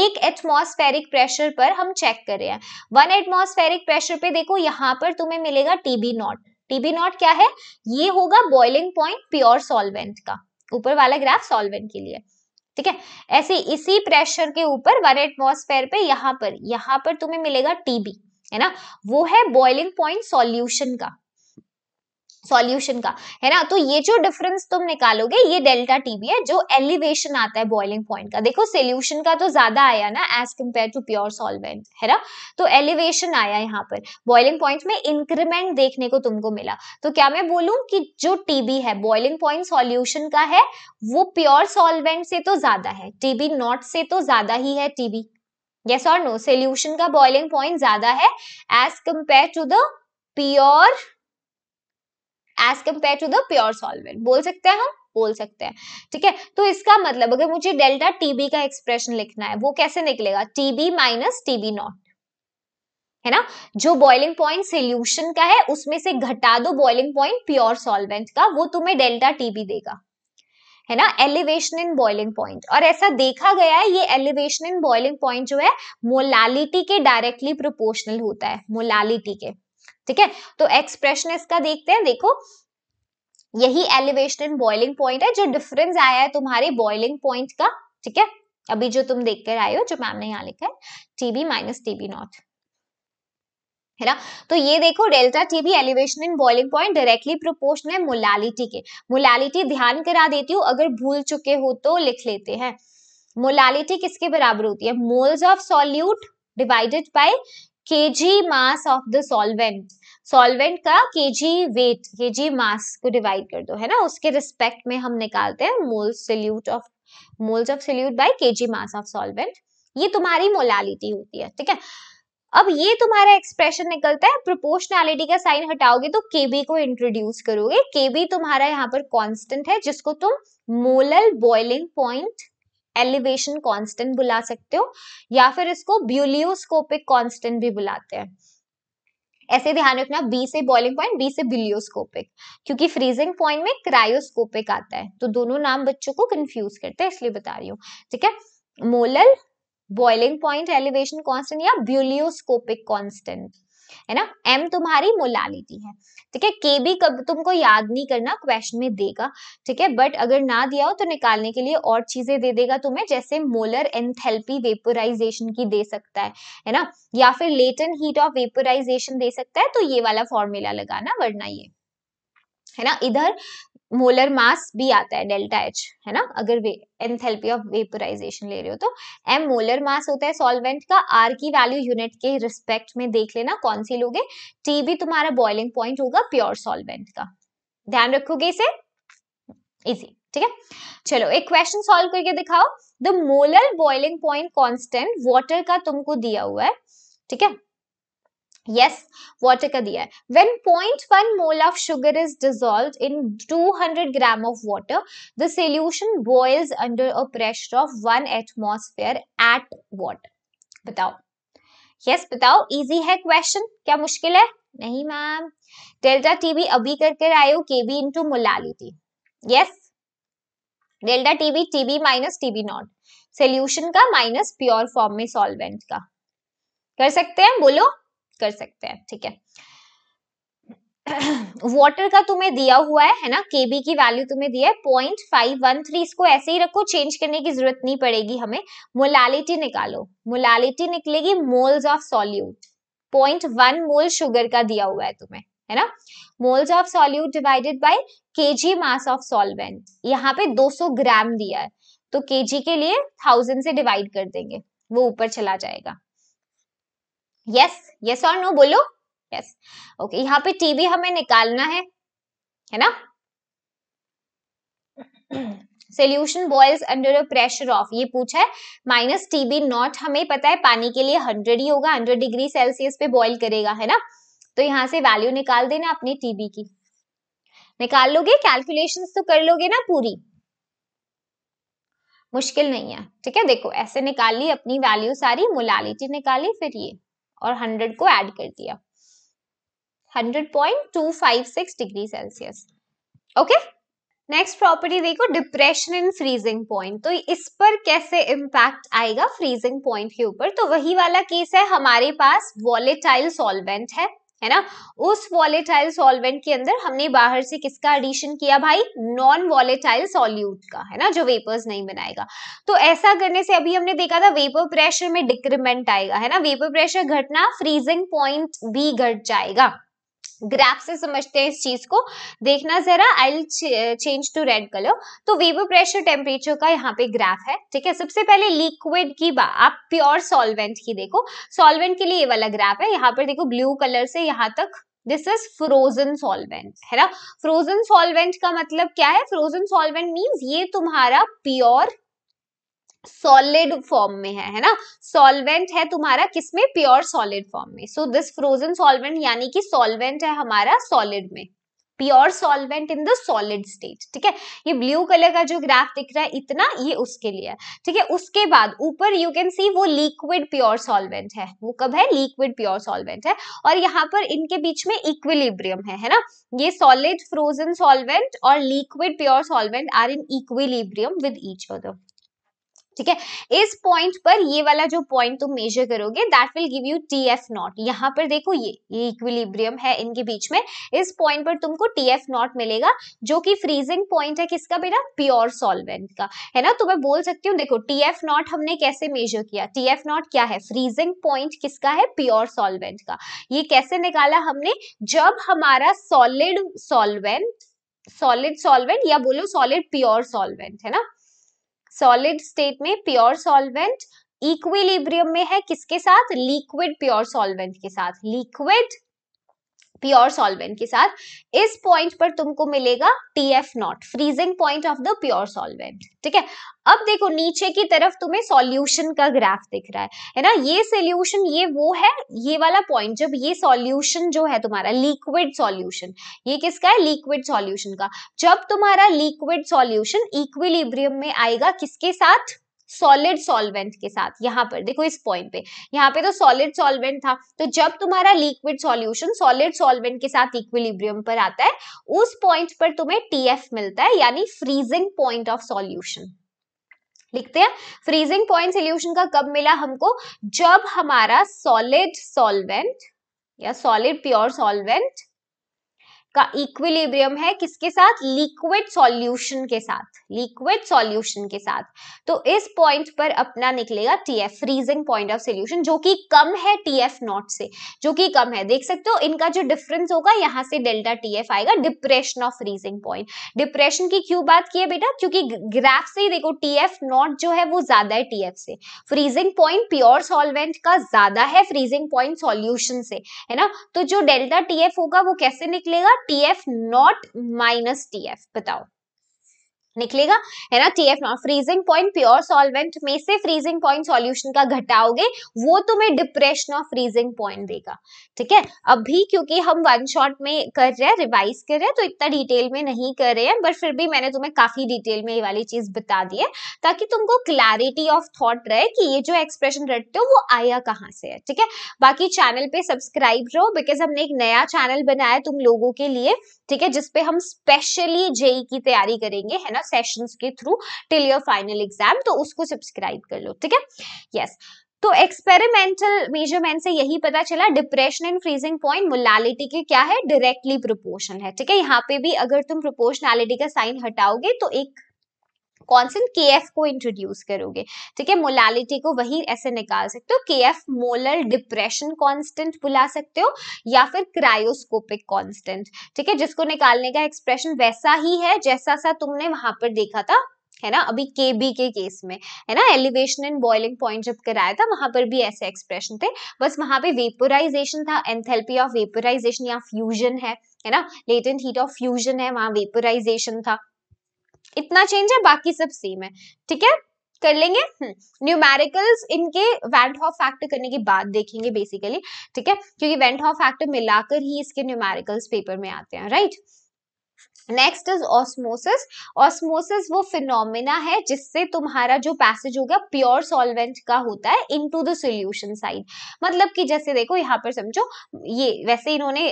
एक एटमॉस्फेरिक प्रेशर पर हम चेक कर रहे हैं वन एटमॉस्फेरिक प्रेशर पे देखो यहाँ पर तुम्हें मिलेगा टीबी नॉट टीबी नॉट क्या है ये होगा बॉइलिंग पॉइंट प्योर सॉल्वेंट का ऊपर वाला ग्राफ सॉल्वेंट के लिए ठीक है ऐसे इसी प्रेशर के ऊपर वन एटमोसफेयर पे यहाँ पर यहाँ पर तुम्हें मिलेगा टीबी है ना वो है बॉइलिंग पॉइंट सॉल्यूशन का सॉल्यूशन का है ना तो ये जो डिफरेंस तुम निकालोगे ये डेल्टा टीबी है जो एलिवेशन आता है बॉइलिंग पॉइंट का देखो सोल्यूशन का तो ज्यादा आया ना as compare to pure solvent है ना तो एलिवेशन आया यहाँ पर बॉइलिंग पॉइंट में इंक्रीमेंट देखने को तुमको मिला तो क्या मैं बोलूँ कि जो टीबी है बॉइलिंग पॉइंट सॉल्यूशन का है वो प्योर सॉल्वेंट से तो ज्यादा है टीबी नॉट से तो ज्यादा ही है टीबी यस और नो सोल्यूशन का बॉइलिंग पॉइंट ज्यादा है as compare to the pure as compare to the pure solvent बोल सकते हैं हम बोल सकते हैं ठीक है तो इसका मतलब अगर मुझे डेल्टा टीबी का एक्सप्रेशन लिखना है वो कैसे निकलेगा टीबी माइनस टीबी नॉट है ना जो बॉइलिंग पॉइंट सोल्यूशन का है उसमें से घटा दो बॉइलिंग पॉइंट प्योर सॉल्वेंट का वो तुम्हें डेल्टा टीबी देगा है ना एलिवेशन इन बॉइलिंग पॉइंट और ऐसा देखा गया है ये एलिवेशन इन बॉइलिंग पॉइंट जो है मोलालिटी के डायरेक्टली प्रोपोर्शनल होता है मोलालिटी के ठीक है तो एक्सप्रेशन इसका देखते हैं देखो यही एलिवेशन एंड बॉइलिंग पॉइंट है जो डिफरेंस आया है तुम्हारे बॉइलिंग पॉइंट का ठीक है अभी जो तुम देख कर आए हो जो मैम ने यहाँ लिखा है टीबी माइनस टीबी नॉट है ना तो ये देखो डेल्टा टी भी elevation in boiling point directly proportional है मोलालिटी के मोलालिटी ध्यान करा देती हूँ अगर भूल चुके हो तो लिख लेते हैं मोलालिटी किसके बराबर होती है moles of solute divided by kg mass of the solvent solvent का kg वेट kg मास को डिवाइड कर दो है ना उसके रिस्पेक्ट में हम निकालते हैं mole solute of moles of solute by kg mass of solvent ये तुम्हारी मोलालिटी होती है ठीक है अब ये तुम्हारा एक्सप्रेशन निकलता है प्रोपोर्शनैलिटी का साइन हटाओगे तो केबी को इंट्रोड्यूस करोगे केबी तुम्हारा यहाँ पर कांस्टेंट है जिसको तुम molal boiling point elevation constant बुला सकते हो या फिर इसको ब्यूलियोस्कोपिक कांस्टेंट भी बुलाते हैं ऐसे ध्यान रखना बी से बॉइलिंग पॉइंट बी से बिलियोस्कोपिक क्योंकि फ्रीजिंग पॉइंट में क्रायोस्कोपिक आता है तो दोनों नाम बच्चों को कंफ्यूज करते हैं इसलिए बता रही हूँ ठीक है molal boiling point elevation constant या ब्यूलियोस्कोपिक कॉन्स्टेंट है ना एम तुम्हारी मोलालिटी है ठीक है के भी कब तुमको याद नहीं करना क्वेश्चन में देगा ठीक है बट अगर ना दिया हो तो निकालने के लिए और चीजें दे देगा तुम्हें जैसे मोलर एंथेल्पी वेपोराइजेशन की दे सकता है है ना या फिर लेटन हीट ऑफ वेपोराइजेशन दे सकता है तो ये वाला फॉर्मूला लगाना वरना ये है ना इधर मोलर मास भी आता है डेल्टा एच है ना अगर एंथेल्पी ऑफ वेपराइजेशन ले रहे हो तो एम मोलर मास होता है सॉल्वेंट का आर की वैल्यू यूनिट के रिस्पेक्ट में देख लेना कौन सी लोगे टी भी तुम्हारा बॉइलिंग पॉइंट होगा प्योर सॉल्वेंट का ध्यान रखोगे इसे इजी ठीक है चलो एक क्वेश्चन सॉल्व करके दिखाओ the molar boiling point constant water का तुमको दिया हुआ है ठीक है यस वाटर का दिया है when point one mole of sugar is dissolve in 200 gram of water the solution boils under a pressure of one atmosphere at what बताओ यस yes, बताओ इजी है क्वेश्चन क्या मुश्किल है नहीं मैम डेल्टा टी भी अभी करके आए हो K B into molality yes delta T B T minus TB naught solution का माइनस प्योर फॉर्म में सॉल्वेंट का कर सकते हैं बोलो कर सकते हैं ठीक है वाटर [clears throat] का तुम्हें दिया हुआ है है ना केबी की वैल्यू तुम्हें दिया है पॉइंट फाइव वन थ्री इसको ऐसे ही रखो चेंज करने की जरूरत नहीं पड़ेगी हमें मोलालिटी निकालो मोलालिटी निकलेगी moles of solute point one mole sugar का दिया हुआ है तुम्हें है ना मोल्स ऑफ सॉल्यूट डिवाइडेड के जी मास ऑफ सॉल्वेंट यहाँ पे सौ ग्राम दिया है तो जी के लिए थाउजेंड से डिवाइड कर देंगे वो ऊपर चला जाएगा यस यस और नो बोलो यस ओके यहाँ पे टीबी हमें निकालना है है ना solution boils under a pressure of ये पूछा है माइनस टीबी नॉट हमें पता है पानी के लिए हंड्रेड ही होगा हंड्रेड डिग्री सेल्सियस पे बॉइल करेगा है ना तो यहाँ से वैल्यू निकाल देना अपने टीबी की निकाल लोगे कैलकुलेशन तो कर लोगे ना पूरी मुश्किल नहीं है ठीक है देखो ऐसे निकाल ली अपनी वैल्यू सारी मोलालिटी निकाली फिर ये और हंड्रेड को ऐड कर दिया hundred point two five six degree Celsius okay next property देखो डिप्रेशन इन फ्रीजिंग पॉइंट तो इस पर कैसे इम्पैक्ट आएगा फ्रीजिंग पॉइंट के ऊपर तो वही वाला केस है हमारे पास वॉलेटाइल सॉल्वेंट है है ना उस वॉलेटाइल सॉल्वेंट के अंदर हमने बाहर से किसका एडिशन किया भाई नॉन वॉलेटाइल सॉल्यूट का है ना जो वेपर्स नहीं बनाएगा तो ऐसा करने से अभी हमने देखा था वेपर प्रेशर में डिक्रीमेंट आएगा है ना वेपर प्रेशर घटना फ्रीजिंग पॉइंट भी घट जाएगा ग्राफ से समझते हैं इस चीज को देखना जरा I change to red colour तो वेपर प्रेशर टेम्परेचर का यहाँ पे ग्राफ है ठीक है सबसे पहले लिक्विड की बात आप प्योर सॉल्वेंट की देखो सॉल्वेंट के लिए ये वाला ग्राफ है यहाँ पर देखो ब्लू कलर से यहाँ तक दिस इज फ्रोजन सॉल्वेंट है ना फ्रोजन सॉल्वेंट का मतलब क्या है फ्रोजन सॉल्वेंट मीन्स ये तुम्हारा प्योर सॉलिड फॉर्म में है है ना सॉल्वेंट है तुम्हारा किसमें प्योर सॉलिड फॉर्म में सो दिस फ्रोजन सॉल्वेंट यानी कि सॉल्वेंट है हमारा सॉलिड में pure solvent in the solid state ठीक है ये ब्लू कलर का जो ग्राफ दिख रहा है इतना ये उसके लिए है ठीक है उसके बाद ऊपर यू कैन सी वो लिक्विड प्योर सॉल्वेंट है वो कब है लिक्विड प्योर सॉल्वेंट है और यहाँ पर इनके बीच में इक्विलिब्रियम है है ना ये सॉलिड फ्रोजन सॉल्वेंट और liquid pure solvent are in equilibrium with each other ठीक है इस पॉइंट पर ये वाला जो पॉइंट तुम मेजर करोगे that will give you T F naught यहाँ पर देखो ये ये इक्विलिब्रियम है इनके बीच में इस पॉइंट पर तुमको टी एफ नॉट मिलेगा जो कि फ्रीजिंग पॉइंट है किसका बेटा प्योर सॉल्वेंट का है ना तो मैं बोल सकती हूँ देखो टी एफ नॉट हमने कैसे मेजर किया टी एफ नॉट क्या है फ्रीजिंग पॉइंट किसका है प्योर सॉल्वेंट का ये कैसे निकाला हमने जब हमारा सॉलिड सॉल्वेंट सॉलिड सॉल्वेंट या बोलो सॉलिड प्योर सॉल्वेंट है ना सॉलिड स्टेट में प्योर सॉल्वेंट इक्विलिब्रियम में है किसके साथ लिक्विड प्योर सॉल्वेंट के साथ लिक्विड प्योर सॉल्वेंट के साथ इस पॉइंट पर तुमको मिलेगा T F naught freezing point of the pure solvent ठीक है अब देखो नीचे की तरफ तुम्हें सॉल्यूशन का ग्राफ दिख रहा है है ना ये सोल्यूशन ये वो है ये वाला पॉइंट जब ये सॉल्यूशन जो है तुम्हारा लिक्विड सॉल्यूशन ये किसका है लिक्विड सॉल्यूशन का जब तुम्हारा लिक्विड सॉल्यूशन इक्विलिब्रियम में आएगा किसके साथ सॉलिड सॉल्वेंट के साथ यहाँ पर देखो इस पॉइंट पे यहाँ पे तो सॉलिड सॉल्वेंट था तो जब तुम्हारा लिक्विड सॉल्यूशन सॉलिड सॉल्वेंट के साथ इक्विलिब्रियम पर आता है उस पॉइंट पर तुम्हें टीएफ मिलता है यानी फ्रीजिंग पॉइंट ऑफ सॉल्यूशन लिखते हैं फ्रीजिंग पॉइंट सोल्यूशन का कब मिला हमको जब हमारा सॉलिड सॉल्वेंट या सॉलिड प्योर सॉल्वेंट का इक्विलिब्रियम है किसके साथ लिक्विड सॉल्यूशन के साथ लिक्विड सॉल्यूशन के साथ तो इस पॉइंट पर अपना निकलेगा TF freezing point of solution जो कि कम है टीएफ नॉट से जो कि कम है देख सकते हो इनका जो डिफरेंस होगा यहाँ से डेल्टा टीएफ आएगा depression of freezing point depression की क्यों बात की है बेटा क्योंकि ग्राफ से ही देखो टीएफ नॉट जो है वो ज्यादा है टीएफ से फ्रीजिंग पॉइंट प्योर सॉल्वेंट का ज्यादा है फ्रीजिंग पॉइंट सॉल्यूशन से है ना तो जो डेल्टा टीएफ होगा वो कैसे निकलेगा TF naught minus T F बताओ निकलेगा है ना T F naught freezing point pure solvent में से फ्रीजिंग पॉइंट सॉल्यूशन का घटाओगे वो तुम्हें डिप्रेशन ऑफ फ्रीजिंग पॉइंट देगा ठीक है अभी क्योंकि हम वन शॉट में कर रहे हैं रिवाइज कर रहे हैं तो इतना डिटेल में नहीं कर रहे हैं बट फिर भी मैंने तुम्हें काफी डिटेल में ये वाली चीज बता दी है ताकि तुमको क्लैरिटी ऑफ थॉट रहे कि ये जो एक्सप्रेशन रटते हो वो आया कहाँ से है ठीक है बाकी चैनल पे सब्सक्राइब रहो बिकॉज हमने एक नया चैनल बनाया तुम लोगों के लिए ठीक है जिसपे हम स्पेशली जेई e की तैयारी करेंगे है ना सेशन के through till your final exam तो उसको सब्सक्राइब कर लो ठीक है यस तो एक्सपेरिमेंटल मेजरमेंट से यही पता चला depression and freezing point molality के क्या है डायरेक्टली प्रोपोर्शन है ठीक है यहाँ पे भी अगर तुम प्रोपोर्शनैलिटी का साइन हटाओगे तो एक कॉन्सेंट के एफ को इंट्रोड्यूस करोगे ठीक है मोलालिटी को वही ऐसे निकाल सकते हो के एफ मोलर डिप्रेशन कॉन्स्टेंट बुला सकते हो या फिर क्रायोस्कोपिक कॉन्स्टेंट ठीक है जिसको निकालने का एक्सप्रेशन वैसा ही है जैसा सा तुमने वहां पर देखा था है ना अभी के बी के केस में है ना एलिवेशन एंड बॉइलिंग पॉइंट जब कराया था वहां पर भी ऐसे एक्सप्रेशन थे बस वहां पे वेपोराइजेशन था एंथेल्पी ऑफ वेपोराइजेशन या फ्यूजन है है ना लेटेंट हीट ऑफ फ्यूजन है वहां वेपोराइजेशन था इतना चेंज है बाकी सब सेम है ठीक है कर लेंगे न्यूमेरिकल्स हम्म। इनके वेंट हॉफ फैक्टर करने के बाद देखेंगे बेसिकली ठीक है क्योंकि वेंट हॉफ फैक्टर मिलाकर ही इसके न्यूमेरिकल्स पेपर में आते हैं right next is osmosis osmosis वो फिनोमिना है जिससे तुम्हारा जो पैसेज होगा प्योर सॉल्वेंट का होता है इनटू द सॉल्यूशन साइड मतलब कि जैसे देखो यहाँ पर समझो ये वैसे इन्होंने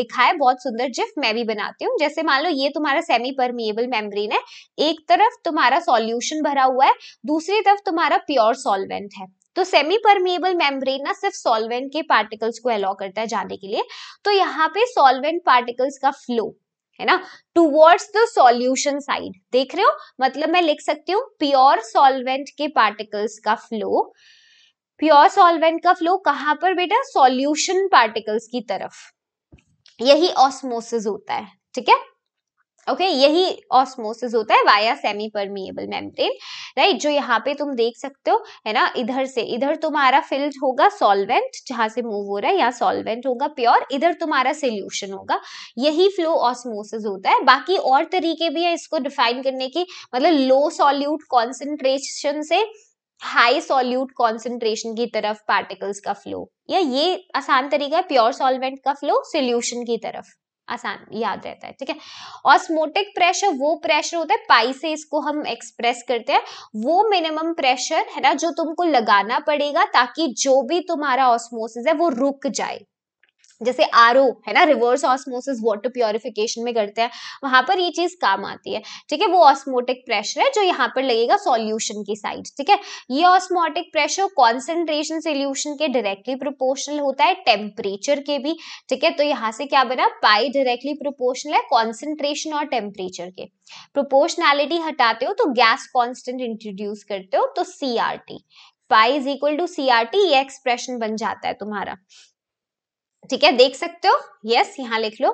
दिखाया बहुत सुंदर जिफ मैं भी बनाती हूँ जैसे मान लो ये तुम्हारा सेमी परमिएबल मेम्ब्रेन है एक तरफ तुम्हारा सॉल्यूशन भरा हुआ है दूसरी तरफ तुम्हारा प्योर सॉल्वेंट है तो सेमी परमिएबल मेम्ब्रेन ना सिर्फ सॉल्वेंट के पार्टिकल्स को अलाउ करता है जाने के लिए तो यहाँ पे सॉल्वेंट पार्टिकल्स का फ्लो है ना टूवर्ड्स द सॉल्यूशन साइड देख रहे हो मतलब मैं लिख सकती हूँ प्योर सॉल्वेंट के पार्टिकल्स का फ्लो प्योर सॉल्वेंट का फ्लो कहाँ पर बेटा सॉल्यूशन पार्टिकल्स की तरफ यही ऑस्मोसिस होता है ठीक है ओके okay, यही ऑस्मोसिस होता है via semi permeable membrane right जो यहाँ पे तुम देख सकते हो है ना इधर से इधर तुम्हारा फिल्ड होगा सॉल्वेंट जहां से मूव हो रहा है यहाँ सॉल्वेंट होगा प्योर इधर तुम्हारा सोल्यूशन होगा यही फ्लो ऑस्मोसिस होता है बाकी और तरीके भी है इसको डिफाइन करने की मतलब लो सॉल्यूट कॉन्सेंट्रेशन से हाई सॉल्यूट कॉन्सेंट्रेशन की तरफ पार्टिकल्स का फ्लो या ये आसान तरीका है प्योर सॉल्वेंट का फ्लो सोल्यूशन की तरफ आसान याद रहता है ठीक है ऑस्मोटिक प्रेशर वो प्रेशर होता है पाई से इसको हम एक्सप्रेस करते हैं वो मिनिमम प्रेशर है ना जो तुमको लगाना पड़ेगा ताकि जो भी तुम्हारा ऑस्मोसिस है वो रुक जाए जैसे आर है ना रिवर्स ऑस्मोसिस वाटर प्योरिफिकेशन में करते हैं वहां पर ये चीज काम आती है ठीक है वो ऑस्मोटिक प्रेशर है जो यहाँ पर लगेगा सॉल्यूशन की साइड ठीक है ये ऑस्मोटिक प्रेशर कॉन्सेंट्रेशन सॉल्यूशन के डायरेक्टली प्रोपोर्शनल होता है टेम्परेचर के भी ठीक है तो यहाँ से क्या बना पाई डायरेक्टली प्रोपोर्शनल है कॉन्सेंट्रेशन और टेम्परेचर के प्रोपोर्शनैलिटी हटाते हो तो गैस कॉन्स्टेंट इंट्रोड्यूस करते हो तो C pi is equal to C R T ये एक्सप्रेशन बन जाता है तुम्हारा ठीक है देख सकते हो यस यहाँ लिख लो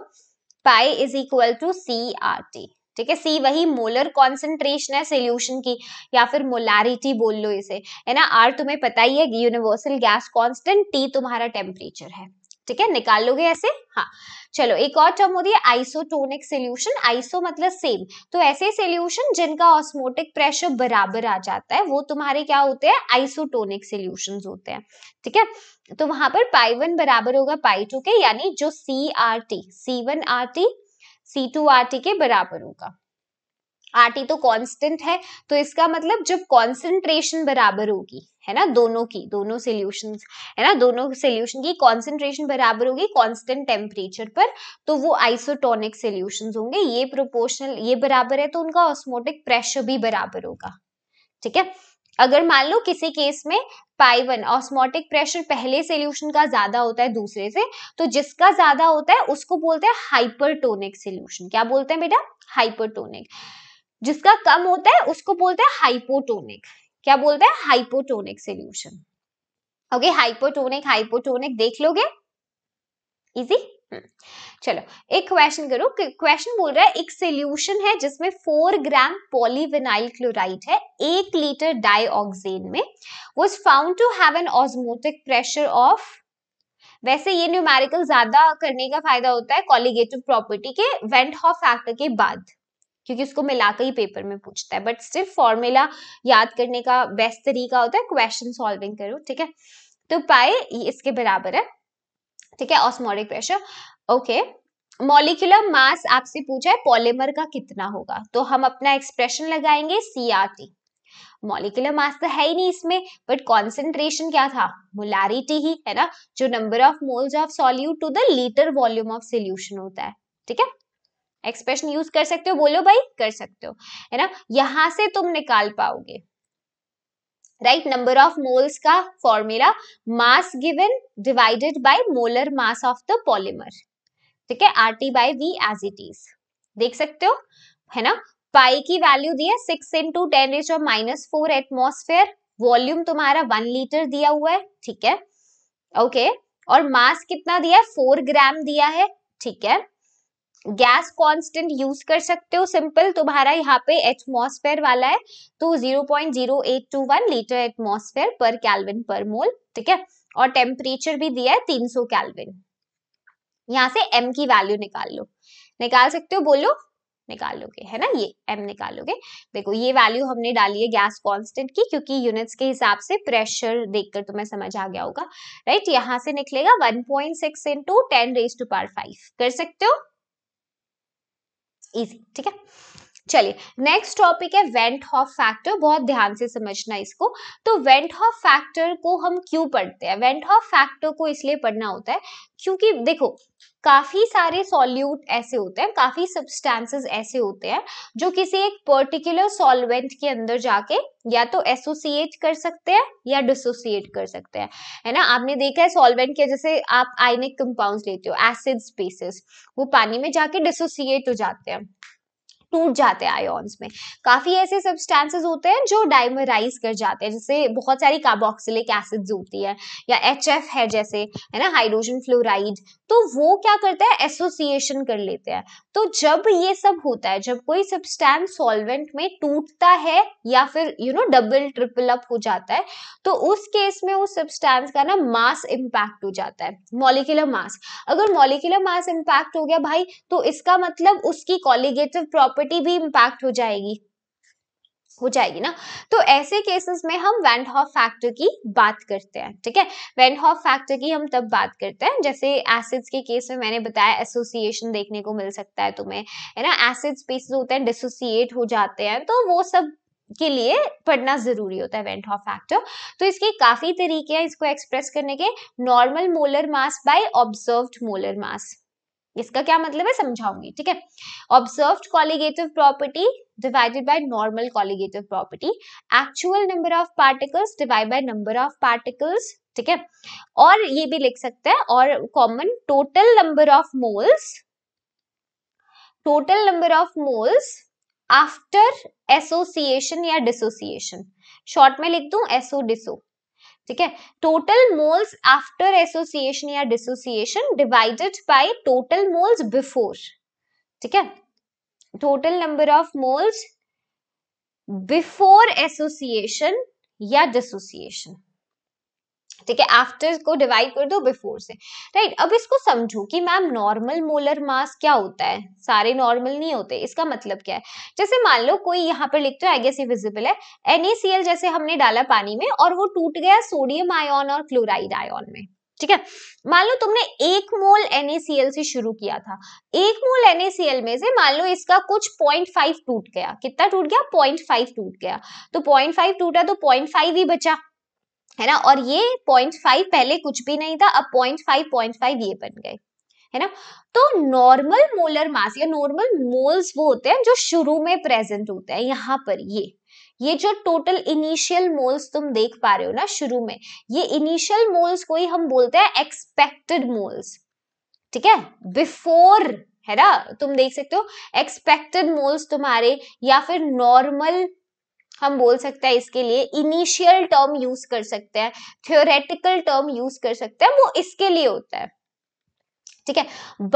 pi is equal to C R T ठीक है सी वही मोलर कॉन्सेंट्रेशन है सोल्यूशन की या फिर मोलारिटी बोल लो इसे है ना आर तुम्हें पता ही है यूनिवर्सल गैस कॉन्स्टेंट टी तुम्हारा टेम्परेचर है ठीक है निकाल लोगे ऐसे हाँ चलो एक और टर्म होती है आइसोटोनिक सोल्यूशन आइसो मतलब सेम तो ऐसे सोल्यूशन जिनका ऑस्मोटिक प्रेशर बराबर आ जाता है वो तुम्हारे क्या होते हैं आइसोटोनिक सोल्यूशन होते हैं ठीक है तो वहां पर पाई वन बराबर होगा पाई टू के यानी जो C R T C one R T C two R T के बराबर होगा आर टी तो कांस्टेंट है तो इसका मतलब जब कॉन्सेंट्रेशन बराबर होगी है ना दोनों की दोनों सोल्यूशन है ना दोनों सोल्यूशन की कॉन्सेंट्रेशन बराबर होगी कांस्टेंट टेम्परेचर पर तो वो आइसोटोनिक सोल्यूशन होंगे ये प्रोपोर्शनल ये बराबर है तो उनका ऑस्मोटिक प्रेशर भी बराबर होगा ठीक है अगर मान लो किसी केस में पाई वन ऑस्मोटिक प्रेशर पहले सोल्यूशन का ज्यादा होता है दूसरे से तो जिसका ज्यादा होता है उसको बोलते हैं हाइपरटोनिक सोल्यूशन क्या बोलते हैं बेटा हाइपरटोनिक जिसका कम होता है उसको बोलते हैं हाइपोटोनिक क्या बोलते हैं hypotonic solution okay hypotonic hypotonic देख लोगे इजी hmm. चलो एक क्वेश्चन करो क्वेश्चन बोल रहा है एक सोल्यूशन है जिसमें फोर ग्राम पॉलीविनाइल क्लोराइड है एक लीटर डाइऑक्सेन में was found to have an osmotic pressure of वैसे ये न्यूमेरिकल ज्यादा करने का फायदा होता है कॉलिगेटिव प्रॉपर्टी के वेंट हॉफ फैक्टर के बाद क्योंकि उसको मिला के ही पेपर में पूछता है बट सिर्फ फॉर्मूला याद करने का बेस्ट तरीका होता है क्वेश्चन सॉल्विंग करो ठीक है तो पाए इसके बराबर है ठीक है osmotic pressure okay molecular mass आपसे पूछा है पॉलीमर का कितना होगा तो हम अपना एक्सप्रेशन लगाएंगे सीआरटी मॉलिकुलर मास तो है ही नहीं इसमें बट कॉन्सेंट्रेशन क्या था मोलारिटी ही है ना जो number of moles of solute to the litre volume of solution होता है ठीक है एक्सप्रेशन यूज कर सकते हो बोलो भाई कर सकते हो है ना यहां से तुम निकाल पाओगे राइट नंबर ऑफ मोल्स का formula mass given divided by molar mass of the polymer ठीक है R T by V as it is देख सकते हो है ना पाई की वैल्यू दी है सिक्स इंटू टेन एच और माइनस फोर एटमोसफेयर वॉल्यूम तुम्हारा वन लीटर दिया हुआ है ठीक है ओके okay. और मास कितना दिया है फोर ग्राम दिया है ठीक है गैस कांस्टेंट यूज कर सकते हो सिंपल तुम्हारा यहाँ पे एटमोसफेयर वाला है तो 0.0821 लीटर एटमोसफेयर पर कैलविन पर मोल ठीक है और टेम्परेचर भी दिया है 300 कैलविन यहाँ से एम की वैल्यू निकाल लो निकाल सकते हो बोलो निकाल लोगे है ना ये एम निकालोगे देखो ये वैल्यू हमने डाली है गैस कांस्टेंट की क्योंकि यूनिट्स के हिसाब से प्रेशर देखकर तुम्हें समझ आ गया होगा राइट यहाँ से निकलेगा 1.6 point six into ten raise to power five कर सकते हो ईजी ठीक है चलिए नेक्स्ट टॉपिक है वेंट हॉफ फैक्टर बहुत ध्यान से समझना इसको तो वेंट हॉफ फैक्टर को हम क्यों पढ़ते हैं वेंट हॉफ फैक्टर को इसलिए पढ़ना होता है क्योंकि देखो काफ़ी सारे सॉल्यूट ऐसे होते हैं काफ़ी सब्सटेंसेस ऐसे होते हैं जो किसी एक पर्टिकुलर सॉल्वेंट के अंदर जाके या तो एसोसिएट कर सकते हैं या डिसोसिएट कर सकते हैं है ना आपने देखा है सॉल्वेंट के जैसे आप आयनिक कंपाउंड्स लेते हो एसिड स्पेसिस वो पानी में जाके डिसोसिएट हो जाते हैं टूट जाते हैं आयोन्स में काफ़ी ऐसे सब्सटेंसेस होते हैं जो डाइमराइज कर जाते हैं जैसे बहुत सारी कार्बोक्सिलिक एसिड्स होती है या एच है जैसे है ना हाइड्रोजन फ्लोराइड तो वो क्या करते हैं एसोसिएशन कर लेते हैं तो जब ये सब होता है जब कोई सब्सटेंस सॉल्वेंट में टूटता है या फिर you know double triple up हो जाता है तो उस केस में उस सब्सटेंस का ना मास इम्पैक्ट हो जाता है मॉलिकुलर मास अगर मॉलिकुलर मास इम्पैक्ट हो गया भाई तो इसका मतलब उसकी कॉलिगेटिव प्रॉपर्टी भी इम्पैक्ट हो जाएगी हो जाएगी ना तो ऐसे केसेस में हम वैंड हॉफ फैक्टर की बात करते हैं ठीक है वैंड हॉफ फैक्टर की हम तब बात करते हैं जैसे एसिड्स के केस में मैंने बताया एसोसिएशन देखने को मिल सकता है तुम्हें है ना एसिड स्पेसिस होते हैं डिसोसिएट हो जाते हैं तो वो सब के लिए पढ़ना जरूरी होता है वेंट ऑफ फैक्टर तो इसके काफी तरीके हैं इसको एक्सप्रेस करने के normal molar mass by observed molar mass इसका क्या मतलब है समझाऊंगी ठीक है observe colligative property divided by normal colligative property actual number of particles divide by number of particles ठीक है और ये भी लिख सकते हैं और common total number of moles total number of moles after association या डिसोसिएशन शॉर्ट में लिख दू एसो डिसो ठीक है टोटल मोल्स आफ्टर एसोसिएशन या dissociation divided by total moles before ठीक है total number of moles before association या डिसोसिएशन ठीक है आफ्टर को डिवाइड कर दो बिफोर से राइट अब इसको समझो कि मैम नॉर्मल मोलर मास क्या होता है सारे नॉर्मल नहीं होते इसका मतलब क्या है जैसे मान लो कोई यहाँ पर लिखते हो आई गेस विजिबल है एन जैसे हमने डाला पानी में और वो टूट गया सोडियम आयोन और क्लोराइड आयोन में ठीक है मान लो तुमने एक मोल एनएसीएल से शुरू किया था एक मोल एनएसीएल में से मान लो इसका कुछ पॉइंट फाइव टूट गया कितना टूट गया पॉइंट फाइव टूट गया तो पॉइंट फाइव टूटा तो पॉइंट फाइव ही बचा है ना और ये पॉइंट फाइव पहले कुछ भी नहीं था अब पॉइंट फाइव पॉइंट फाइव ये बन गए है ना तो नॉर्मल मोलर मास या नॉर्मल मोल्स वो होते हैं जो शुरू में प्रेजेंट होते हैं यहाँ पर ये ये जो टोटल इनिशियल मोल्स तुम देख पा रहे हो ना शुरू में ये इनिशियल मोल्स को ही हम बोलते हैं एक्सपेक्टेड मोल्स ठीक है बिफोर है ना तुम देख सकते हो एक्सपेक्टेड मोल्स तुम्हारे या फिर नॉर्मल हम बोल सकते हैं इसके लिए इनिशियल टर्म यूज कर सकते हैं थियोरेटिकल टर्म यूज कर सकते हैं वो इसके लिए होता है ठीक है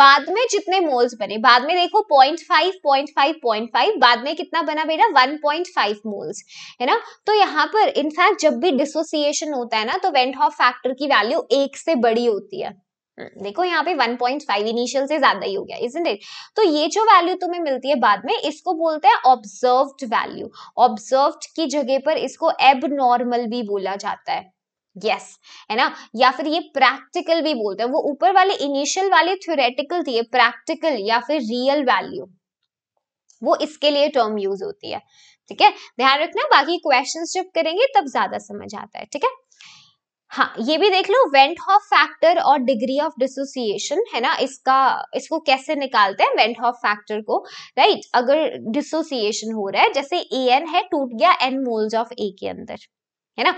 बाद में जितने मोल्स बने बाद में देखो point five point five point five बाद में कितना बना बेटा वन पॉइंट फाइव मोल्स है ना तो यहाँ पर इनफैक्ट जब भी डिसोसिएशन होता है ना तो वेंट हॉफ फैक्टर की वैल्यू एक से बड़ी होती है हम्म, देखो यहाँ पे 1.5 इनिशियल से ज्यादा ही हो गया इजंट इट तो ये जो वैल्यू तुम्हें मिलती है बाद में इसको बोलते हैं ऑब्जर्व्ड वैल्यू ऑब्जर्व्ड की जगह पर इसको एब नॉर्मल भी बोला जाता है यस yes, है ना या फिर ये प्रैक्टिकल भी बोलते हैं वो ऊपर वाले इनिशियल वाले थ्योरेटिकल थी प्रैक्टिकल या फिर रियल वैल्यू वो इसके लिए टर्म यूज होती है ठीक है ध्यान रखना बाकी क्वेश्चंस जब करेंगे तब ज्यादा समझ आता है ठीक है हाँ ये भी देख लो वेंट हॉफ फैक्टर और डिग्री ऑफ डिसोसिएशन है ना इसका इसको कैसे निकालते हैं वेंट हॉफ फैक्टर को राइट अगर डिसोसिएशन हो रहा है जैसे ए एन है टूट गया एन मोल्स ऑफ ए के अंदर है ना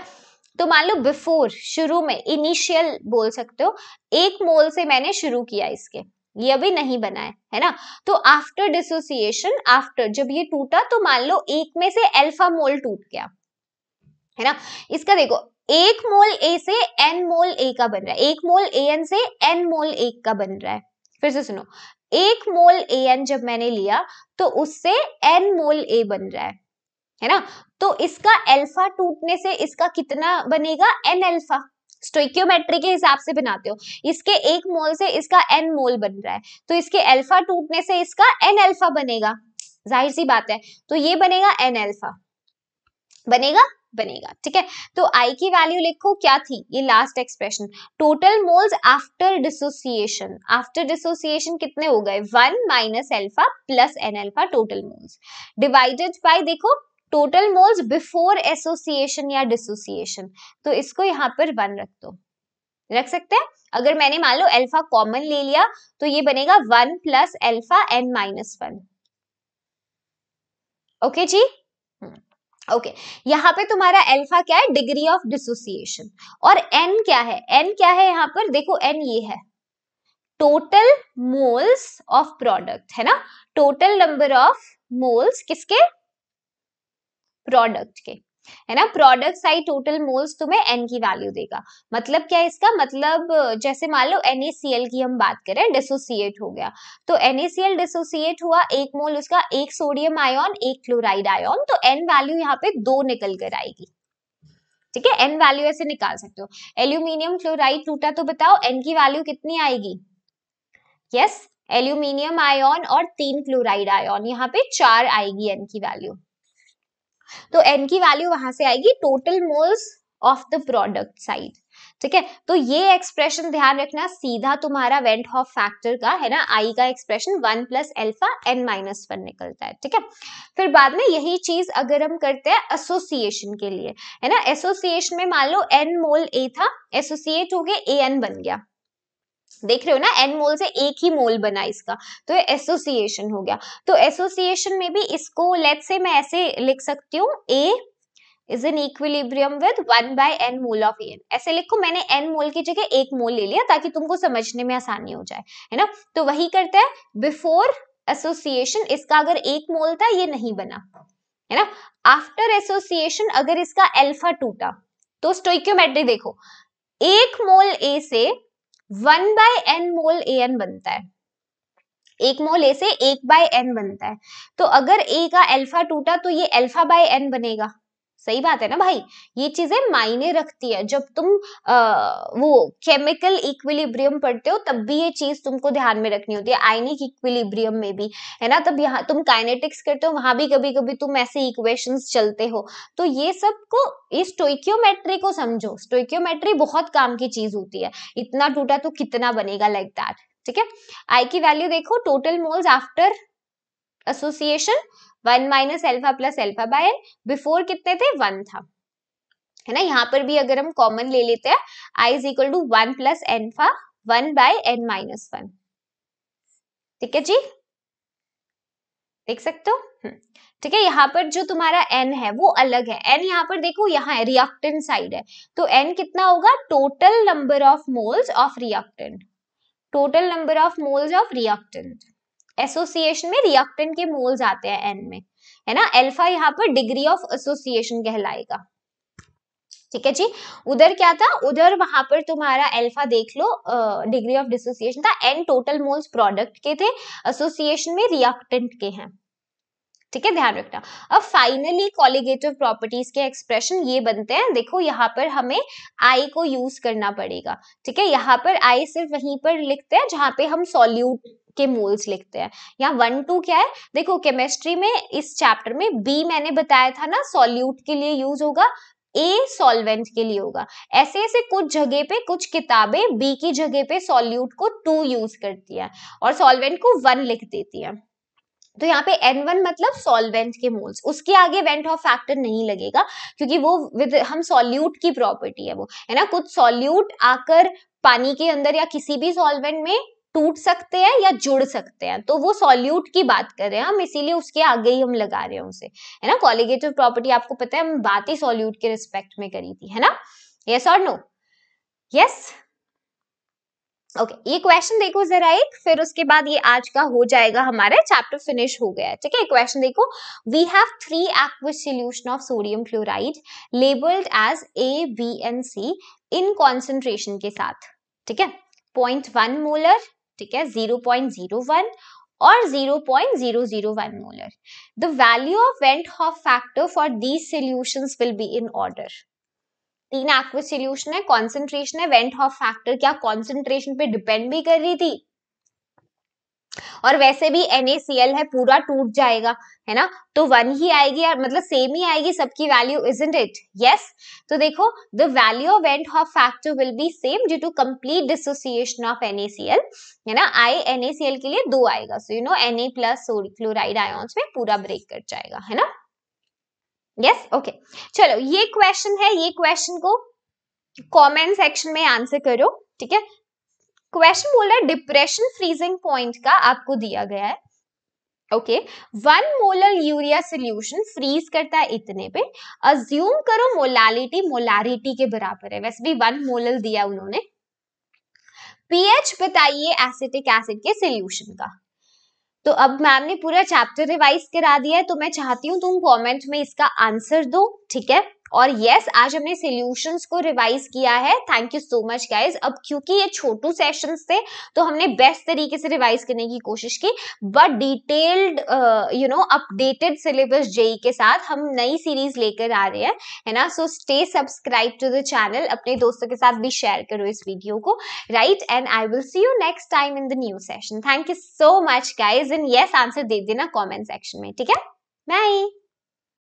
तो मान लो बिफोर शुरू में इनिशियल बोल सकते हो एक मोल से मैंने शुरू किया इसके ये अभी नहीं बना है है ना तो आफ्टर डिसोसिएशन आफ्टर जब ये टूटा तो मान लो एक में से एल्फा मोल टूट गया है ना इसका देखो एक मोल ए से एन मोल ए का बन रहा है एक मोल ए एन से एन मोल एक का बन रहा है फिर से सुनो एक मोल ए एन जब मैंने लिया तो उससे एन मोल ए बन रहा है है ना तो इसका अल्फा टूटने से इसका कितना बनेगा एन अल्फा स्टोक्योमेट्री के हिसाब से बनाते हो इसके एक मोल से इसका एन मोल बन रहा है तो इसके अल्फा टूटने से इसका एन अल्फा बनेगा जाहिर सी बात है तो ये बनेगा एन अल्फा बनेगा बनेगा ठीक है तो आई की वैल्यू लिखो क्या थी ये last expression total moles after dissociation after dissociation कितने हो गए one minus alpha plus n alpha total moles divided by देखो टोटल मोल्स बिफोर एसोसिएशन या डिसोसिएशन तो इसको यहाँ पर वन रख दो रख सकते हैं अगर मैंने मान लो एल्फा कॉमन ले लिया तो ये बनेगा one plus alpha n minus one okay जी हम्म। Okay okay. यहाँ पे तुम्हारा अल्फा क्या है डिग्री ऑफ डिसोसिएशन और एन क्या है एन क्या है यहाँ पर देखो एन ये है टोटल मोल्स ऑफ प्रोडक्ट है ना टोटल नंबर ऑफ मोल्स किसके प्रोडक्ट के है ना प्रोडक्ट साइड टोटल मोल्स तुम्हें एन की वैल्यू देगा मतलब क्या है इसका मतलब जैसे मान लो एन की हम बात करें डिसोसिएट हो गया तो एन डिसोसिएट हुआ एक मोल उसका एक सोडियम आयोन एक क्लोराइड आयोन तो एन वैल्यू यहाँ पे दो निकल कर आएगी ठीक है एन वैल्यू ऐसे निकाल सकते हो एल्यूमिनियम क्लोराइड टूटा तो बताओ एन की वैल्यू कितनी आएगी यस एल्यूमिनियम आयोन और तीन क्लोराइड आयोन यहाँ पे चार आएगी एन की वैल्यू तो एन की वैल्यू वहां से आएगी total moles of the product side ठीक है तो ये एक्सप्रेशन ध्यान रखना सीधा तुम्हारा वेंट हॉफ फैक्टर का है ना आई का expression one plus alpha n minus one निकलता है ठीक है फिर बाद में यही चीज अगर हम करते हैं एसोसिएशन के लिए है ना एसोसिएशन में मान लो एन मोल ए था एसोसिएट हो गया ए एन बन गया देख रहे हो ना एन मोल से एक ही मोल बना इसका तो ये एसोसिएशन हो गया तो एसोसिएशन में भी इसको लेट से मैं ऐसे लिख सकती हूँ A is in equilibrium with one by n mole of n ऐसे लिखो मैंने एन मोल की जगह एक मोल ले लिया ताकि तुमको समझने में आसानी हो जाए है ना तो वही करता है बिफोर एसोसिएशन इसका अगर एक मोल था ये नहीं बना है ना आफ्टर एसोसिएशन अगर इसका एल्फा टूटा तो स्टोइक्योमेट्री देखो एक मोल ए से one by n mole A n बनता है एक मोल ए से एक बाय एन बनता है तो अगर ए का अल्फा टूटा तो ये अल्फा बाय एन बनेगा सही बात है ना भाई ये चीजें मायने रखती है जब तुम आ, वो केमिकल इक्विलिब्रियम पढ़ते हो तब भी ये चीज तुमको ध्यान में रखनी होती है आयनिक इक्विलिब्रियम में भी है ना तब यहाँ तुम काइनेटिक्स करते हो वहां भी कभी कभी तुम ऐसे इक्वेशन चलते हो तो ये सब को ये स्टोइक्योमेट्री को समझो स्टोइक्योमेट्री बहुत काम की चीज होती है इतना टूटा तो कितना बनेगा लाइक दैट ठीक है आई की वैल्यू देखो total moles after association one minus alpha plus alpha by L before कितने थे वन था है ना यहाँ पर भी अगर हम कॉमन ले लेते हैं i is equal to one plus alpha one by n minus one ठीक है जी देख सकते हो हम्म। ठीक है यहाँ पर जो तुम्हारा n है वो अलग है n यहाँ पर देखो यहाँ है रिएक्टेंट साइड है तो n कितना होगा total number of moles of reactant total number of moles of reactant association में रिएक्टेंट के मोल्स आते हैं एन में है ना एल्फा यहाँ पर डिग्री ऑफ एसोसिएशन कहलाएगा ठीक है जी उधर क्या था उधर वहां पर तुम्हारा अल्फा देख लो डिग्री ऑफ डिसोसिएशन था एन टोटल मोल्स प्रोडक्ट के थे एसोसिएशन में रिएक्टेंट के हैं ठीक है ध्यान रखना अब फाइनली कॉलिगेटिव प्रॉपर्टीज के एक्सप्रेशन ये बनते हैं देखो यहाँ पर हमें आई को यूज करना पड़ेगा ठीक है यहाँ पर आई सिर्फ वहीं पर लिखते हैं जहां पे हम सॉल्यूट के मोल्स लिखते हैं यहाँ वन टू क्या है देखो केमिस्ट्री में इस चैप्टर में बी मैंने बताया था ना सॉल्यूट के लिए यूज होगा ए सॉल्वेंट के लिए होगा ऐसे ऐसे कुछ जगह पे कुछ किताबें बी की जगह पे सॉल्यूट को टू यूज करती है और सॉल्वेंट को वन लिख देती है तो यहाँ पे N1 मतलब सॉल्वेंट के मोल्स उसके आगे वेंट ऑफ फैक्टर नहीं लगेगा क्योंकि वो विद हम सॉल्यूट की प्रॉपर्टी है वो है ना कुछ सॉल्यूट आकर पानी के अंदर या किसी भी सॉल्वेंट में टूट सकते हैं या जुड़ सकते हैं तो वो सॉल्यूट की बात कर रहे हैं हम इसीलिए उसके आगे ही हम लगा रहे हैं उसे है ना कॉलिगेटिव प्रॉपर्टी आपको पता है हम बात ही सॉल्यूट के रिस्पेक्ट में करी थी है ना यस और नो यस ओके okay, ये क्वेश्चन देखो जरा एक फिर उसके बाद ये आज का हो जाएगा हमारा चैप्टर फिनिश हो गया ठीक है क्वेश्चन देखो we have three aqueous solution of sodium chloride labelled as A B and C in concentration के साथ ठीक है पॉइंट वन मोलर ठीक है जीरो पॉइंट जीरो वन और zero point zero zero one molar the value of van't Hoff factor for these solution will be in order तीन aqueous solution है concentration है वेंट हॉफ फैक्टर क्या concentration पे depend भी कर रही थी और वैसे भी एन है पूरा टूट जाएगा है ना तो वन ही आएगी मतलब सेम ही आएगी सबकी value isn't it yes तो देखो the value of van't Hoff factor will be same due to complete dissociation of n है ना आई एन के लिए दो आएगा so you know n plus chloride ions में पूरा ब्रेक कर जाएगा है ना यस ओके चलो ये क्वेश्चन है ये क्वेश्चन को कमेंट सेक्शन में आंसर करो ठीक है क्वेश्चन बोल रहा है डिप्रेशन फ्रीजिंग पॉइंट का आपको दिया गया है okay one molar urea solution freeze करता है इतने पे अज्यूम करो मोलालिटी मोलारिटी के बराबर है वैसे भी वन मोलर दिया उन्होंने पीएच बताइए एसिटिक एसिड के सोल्यूशन का तो अब मैम ने पूरा चैप्टर रिवाइज करा दिया है तो मैं चाहती हूँ तुम कमेंट में इसका आंसर दो ठीक है और यस yes, आज हमने सोल्यूशन को रिवाइज किया है thank you so much guys अब क्योंकि ये छोटू सेशन थे तो हमने बेस्ट तरीके से रिवाइज करने की कोशिश की but detailed you know updated syllabus JEE के साथ हम नई सीरीज लेकर आ रहे हैं है ना so stay subscribe to the channel अपने दोस्तों के साथ भी शेयर करो इस वीडियो को right and I will see you next time in the new session thank you so much guys and yes answer दे देना कॉमेंट सेक्शन में ठीक है बाई